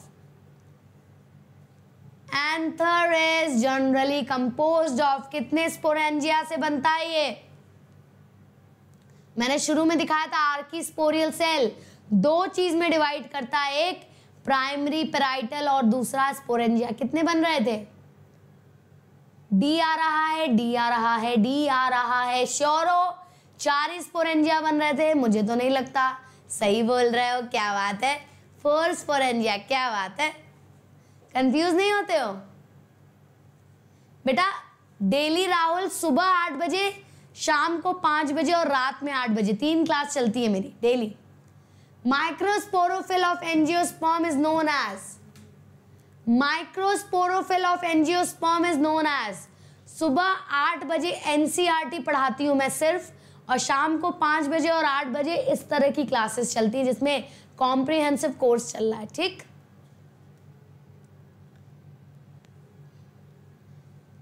anther is generally compose of कितने स्पोरेंजिया से बनता है ये मैंने शुरू में दिखाया था आर्की सेल दो चीज में डिवाइड करता है एक प्राइमरी पेराइटल और दूसरा स्पोरेंजिया कितने बन रहे थे डी आ रहा है डी आ रहा है डी आ रहा है श्योरो चार स्पोरेंजिया बन रहे थे मुझे तो नहीं लगता सही बोल रहे हो क्या बात है फोर स्पोरेंजिया क्या बात है कंफ्यूज नहीं होते हो बेटा डेली राहुल सुबह आठ बजे शाम को पांच बजे और रात में आठ बजे तीन क्लास चलती है मेरी daily microsporophyll of angiosperm is known as microsporophyll of angiosperm is known as सुबह आठ बजे एनसीईआरटी e पढ़ाती हूँ मैं सिर्फ और शाम को पांच बजे और आठ बजे इस तरह की क्लासेस चलती है जिसमें कॉम्प्रिहेंसिव कोर्स चल रहा है ठीक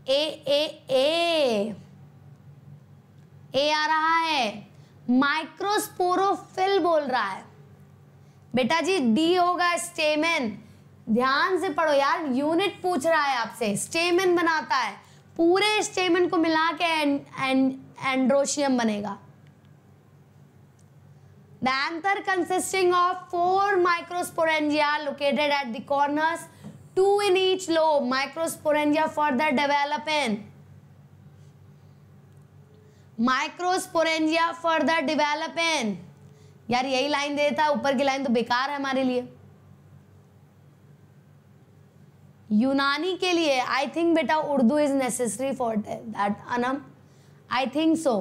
ए ए ए ए आ रहा है माइक्रोस्पोरोफिल बोल रहा है बेटा जी डी होगा स्टेमेन ध्यान से पढ़ो यार यूनिट पूछ रहा है आपसे स्टेमेन बनाता है पूरे स्टेमेन को मिला के एंड एंड एंड्रोशियम बनेगा the consisting of four microsporangia located at the corners two in each lobe microsporangia for the development microsporangia further developing यार यही लाइन देता ऊपर की लाइन तो बेकार है हमारे लिए यूनानी के लिए आई थिंक बेटा Urdu is necessary for that Anam I think so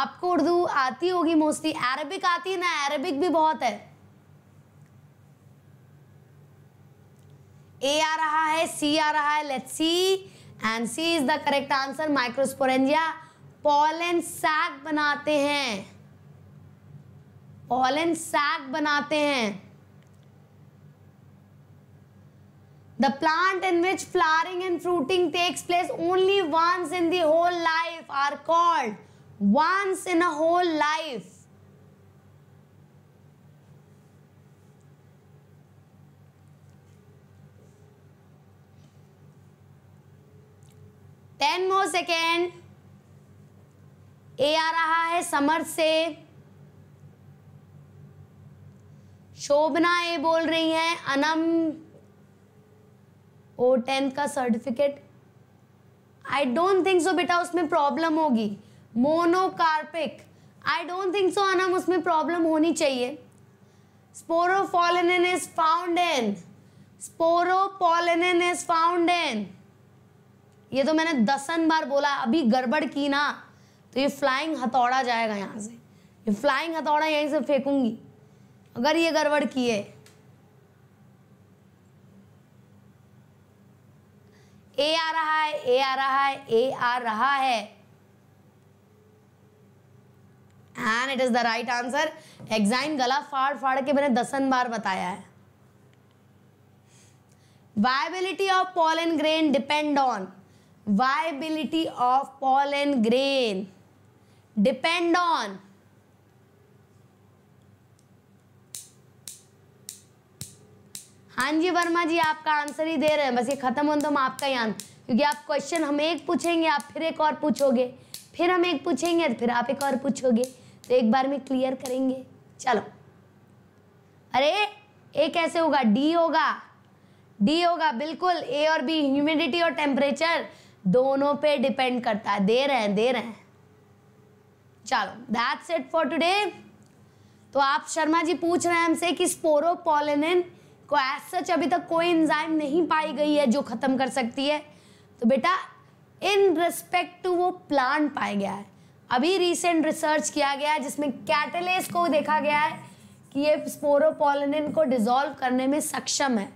आपको उर्दू आती होगी मोस्टली अरबिक आती है ना अरबिक भी बहुत है ए आ रहा है सी आ रहा है let's see and C is the correct answer microsporangia pollen sac बनाते हैं पॉलन सैक बनाते हैं the plant in which flowering and fruiting takes place only once in whole life are called once in a whole life ten more second A आ रहा है समर से शोभना ए बोल रही है अनम ओ टेंथ का certificate I don't think so बेटा उसमें प्रॉब्लम होगी monocarpic I don't think so Anam उसमें प्रॉब्लम होनी चाहिए स्पोरोन is found in sporopollenin is found in ये तो मैंने दसन बार बोला अभी गड़बड़ की ना तो ये फ्लाइंग हथौड़ा जाएगा यहाँ से ये फ्लाइंग हथौड़ा यहीं से फेंकूंगी अगर ये गड़बड़ की है ए आ रहा है ए आ रहा है ए आ रहा है and it is the right answer exine गला फाड़ फाड़ के मैंने दसन बार बताया है viability of pollen grain depend on viability of pollen grain depend on हाँ जी वर्मा जी आपका आंसर ही दे रहे हैं बस ये खत्म हो तो हम आपका ही आंसर क्योंकि आप क्वेश्चन हम एक पूछेंगे आप फिर एक और पूछोगे फिर हम एक पूछेंगे तो फिर आप एक और पूछोगे तो एक बार में क्लियर करेंगे चलो अरे ए कैसे होगा डी होगा डी होगा बिल्कुल ए और बी ह्यूमिडिटी और टेम्परेचर दोनों पे डिपेंड करता है दे रहे हैं दे रहे हैं चलो दैट्स इट फॉर टुडे तो आप शर्मा जी पूछ रहे हैं हमसे कि स्पोरोपोलिनिन को एज सच अभी तक कोई इंजाइम नहीं पाई गई है जो ख़त्म कर सकती है तो बेटा इन रिस्पेक्ट टू वो प्लांट पाया गया है अभी रिसेंट रिसर्च किया गया है जिसमें कैटलेस को देखा गया है कि ये स्पोरोपोलिनिन को डिज़ोल्व करने में सक्षम है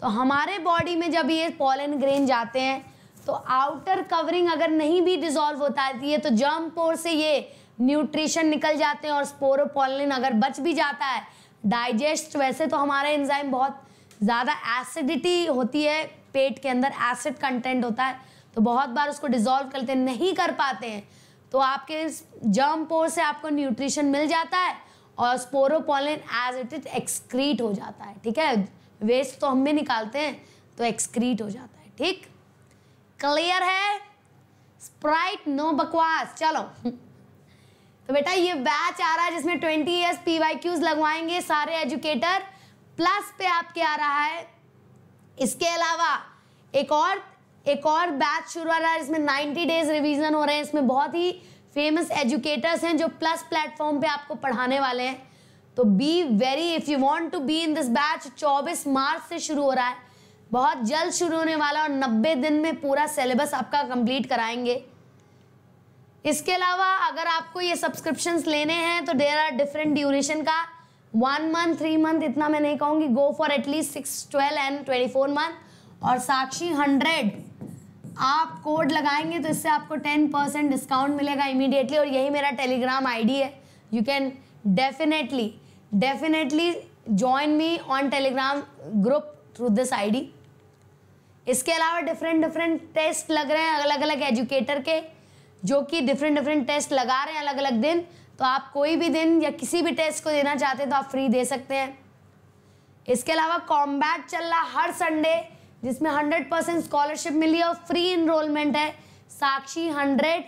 तो हमारे बॉडी में जब ये पोलिन ग्रेन जाते हैं तो आउटर कवरिंग अगर नहीं भी डिज़ोल्व होता है तो जर्म पोर तो से ये न्यूट्रिशन निकल जाते हैं और स्पोरोपोलिन अगर बच भी जाता है डाइजेस्ट वैसे तो हमारे एंजाइम बहुत ज़्यादा एसिडिटी होती है पेट के अंदर एसिड कंटेंट होता है तो बहुत बार उसको डिजोल्व करते नहीं कर पाते हैं तो आपके जर्म पोर से आपको न्यूट्रिशन मिल जाता है और sporopollenin as it is excrete हो जाता है ठीक है वेस्ट तो हम भी निकालते हैं तो एक्सक्रीट हो जाता है ठीक क्लियर है स्प्राइट नो बकवास चलो तो बेटा ये बैच आ रहा है जिसमें twenty years P Y Qs लगवाएंगे सारे एजुकेटर प्लस पे आपके आ रहा है इसके अलावा एक और एक और बैच शुरू हो रहा है जिसमें 90 डेज रिवीजन हो रहे हैं इसमें बहुत ही फेमस एजुकेटर्स हैं जो प्लस प्लेटफॉर्म पे आपको पढ़ाने वाले हैं तो be very if you want to be in this batch 24 March से शुरू हो रहा है बहुत जल्द शुरू होने वाला और 90 दिन में पूरा सिलेबस आपका कंप्लीट कराएंगे इसके अलावा अगर आपको ये सब्सक्रिप्शन लेने हैं तो देर आर डिफरेंट ड्यूरेशन का वन मंथ थ्री मंथ इतना मैं नहीं कहूँगी go for at least six twelve and twenty four month और साक्षी हंड्रेड आप कोड लगाएंगे तो इससे आपको टेन परसेंट डिस्काउंट मिलेगा इमीडिएटली और यही मेरा टेलीग्राम आईडी है you can definitely definitely join me on Telegram group through this ID इसके अलावा डिफरेंट डिफरेंट टेस्ट लग रहे हैं अलग अलग एजुकेटर के जो कि डिफरेंट डिफरेंट टेस्ट लगा रहे हैं अलग अलग दिन तो आप कोई भी दिन या किसी भी टेस्ट को देना चाहते हैं तो आप फ्री दे सकते हैं इसके अलावा कॉम्बैट चल रहा हर संडे जिसमें हंड्रेड परसेंट स्कॉलरशिप मिली और फ्री इनरोलमेंट है साक्षी हंड्रेड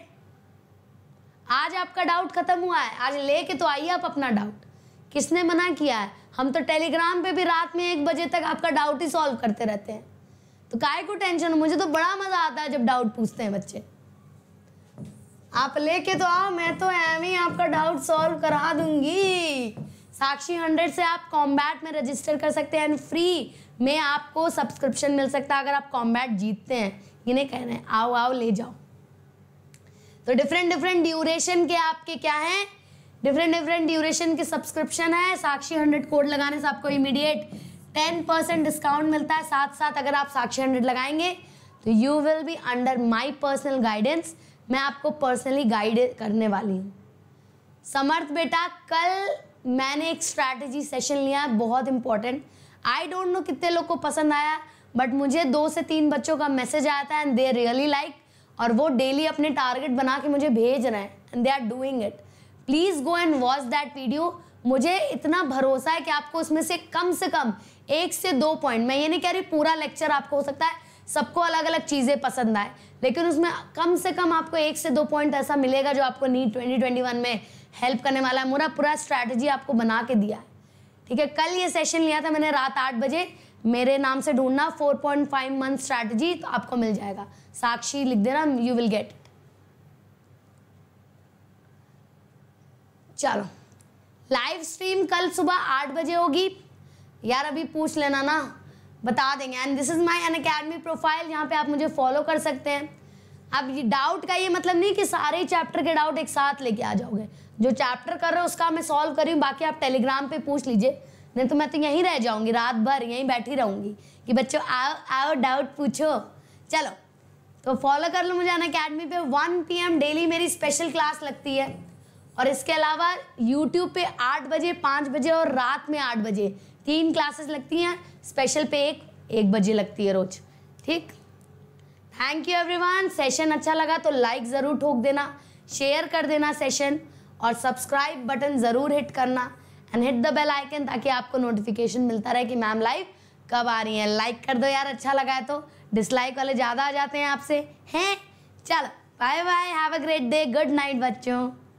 आज आपका डाउट खत्म हुआ है आज लेके तो आइए आप अपना डाउट किसने मना किया है हम तो टेलीग्राम पे भी रात में एक बजे तक आपका डाउट ही सॉल्व करते रहते हैं तो काय को टेंशन मुझे तो बड़ा मज़ा आता है जब डाउट पूछते हैं बच्चे आप लेके तो आओ मैं तो एम ही आपका डाउट सॉल्व करा दूंगी साक्षी हंड्रेड से आप कॉम्बैट में रजिस्टर कर सकते हैं एंड फ्री में आपको सब्सक्रिप्शन मिल सकता है अगर आप कॉम्बैट जीतते हैं ये नहीं रहे हैं आओ आओ ले जाओ तो डिफरेंट डिफरेंट ड्यूरेशन के आपके क्या हैं डिफरेंट डिफरेंट ड्यूरेशन के सब्सक्रिप्शन है साक्षी हंड्रेड कोड लगाने से आपको इमीडिएट टेन परसेंट डिस्काउंट मिलता है साथ साथ अगर आप साक्षी हंड्रेड लगाएंगे तो you will be under my personal guidance मैं आपको पर्सनली गाइड करने वाली हूँ समर्थ बेटा कल मैंने एक स्ट्रैटेजी सेशन लिया बहुत इंपॉर्टेंट आई डोंट नो कितने लोग को पसंद आया बट मुझे दो से तीन बच्चों का मैसेज आया था एंड दे रियली लाइक और वो डेली अपने टारगेट बना के मुझे भेज रहे हैं and they are doing it please go and watch that video मुझे इतना भरोसा है कि आपको उसमें से कम से कम एक से दो पॉइंट मैं ये नहीं कह रही पूरा लेक्चर आपको हो सकता है सबको अलग अलग चीज़ें पसंद आए लेकिन उसमें कम से कम आपको एक से दो पॉइंट ऐसा मिलेगा जो आपको नीट ट्वेंटी ट्वेंटी वन में हेल्प करने वाला है मेरा पूरा स्ट्रैटेजी आपको बना के दिया है ठीक है कल ये सेशन लिया था मैंने रात आठ बजे मेरे नाम से ढूंढना four point five month strategy तो आपको मिल जाएगा साक्षी लिख देना यू विल गेट चलो लाइव स्ट्रीम कल सुबह आठ बजे होगी यार अभी पूछ लेना ना बता देंगे and this is my Unacademy profile यहाँ पे आप मुझे फॉलो कर सकते हैं अब ये डाउट का ये मतलब नहीं कि सारे चैप्टर के डाउट एक साथ लेके आ जाओगे जो चैप्टर कर रहे हो उसका मैं सॉल्व करी हूँ बाकी आप टेलीग्राम पे पूछ लीजिए नहीं तो मैं तो यहीं रह जाऊँगी रात भर यहीं बैठी रहूँगी कि बच्चों आओ आओ डाउट पूछो चलो तो फॉलो कर लो मुझे अन अकेडमी पे वन पी डेली मेरी स्पेशल क्लास लगती है और इसके अलावा यूट्यूब पे आठ बजे पाँच बजे और रात में आठ बजे तीन क्लासेस लगती हैं स्पेशल पे एक एक बजे लगती है रोज ठीक थैंक यू एवरीवन सेशन अच्छा लगा तो लाइक ज़रूर ठोक देना शेयर कर देना सेशन और सब्सक्राइब बटन ज़रूर हिट करना and hit the bell icon ताकि आपको नोटिफिकेशन मिलता रहे कि मैम लाइव कब आ रही हैं लाइक कर दो यार अच्छा लगा है तो डिसलाइक वाले ज़्यादा आ जाते हैं आपसे हैं चल bye bye have a great day good night बच्चों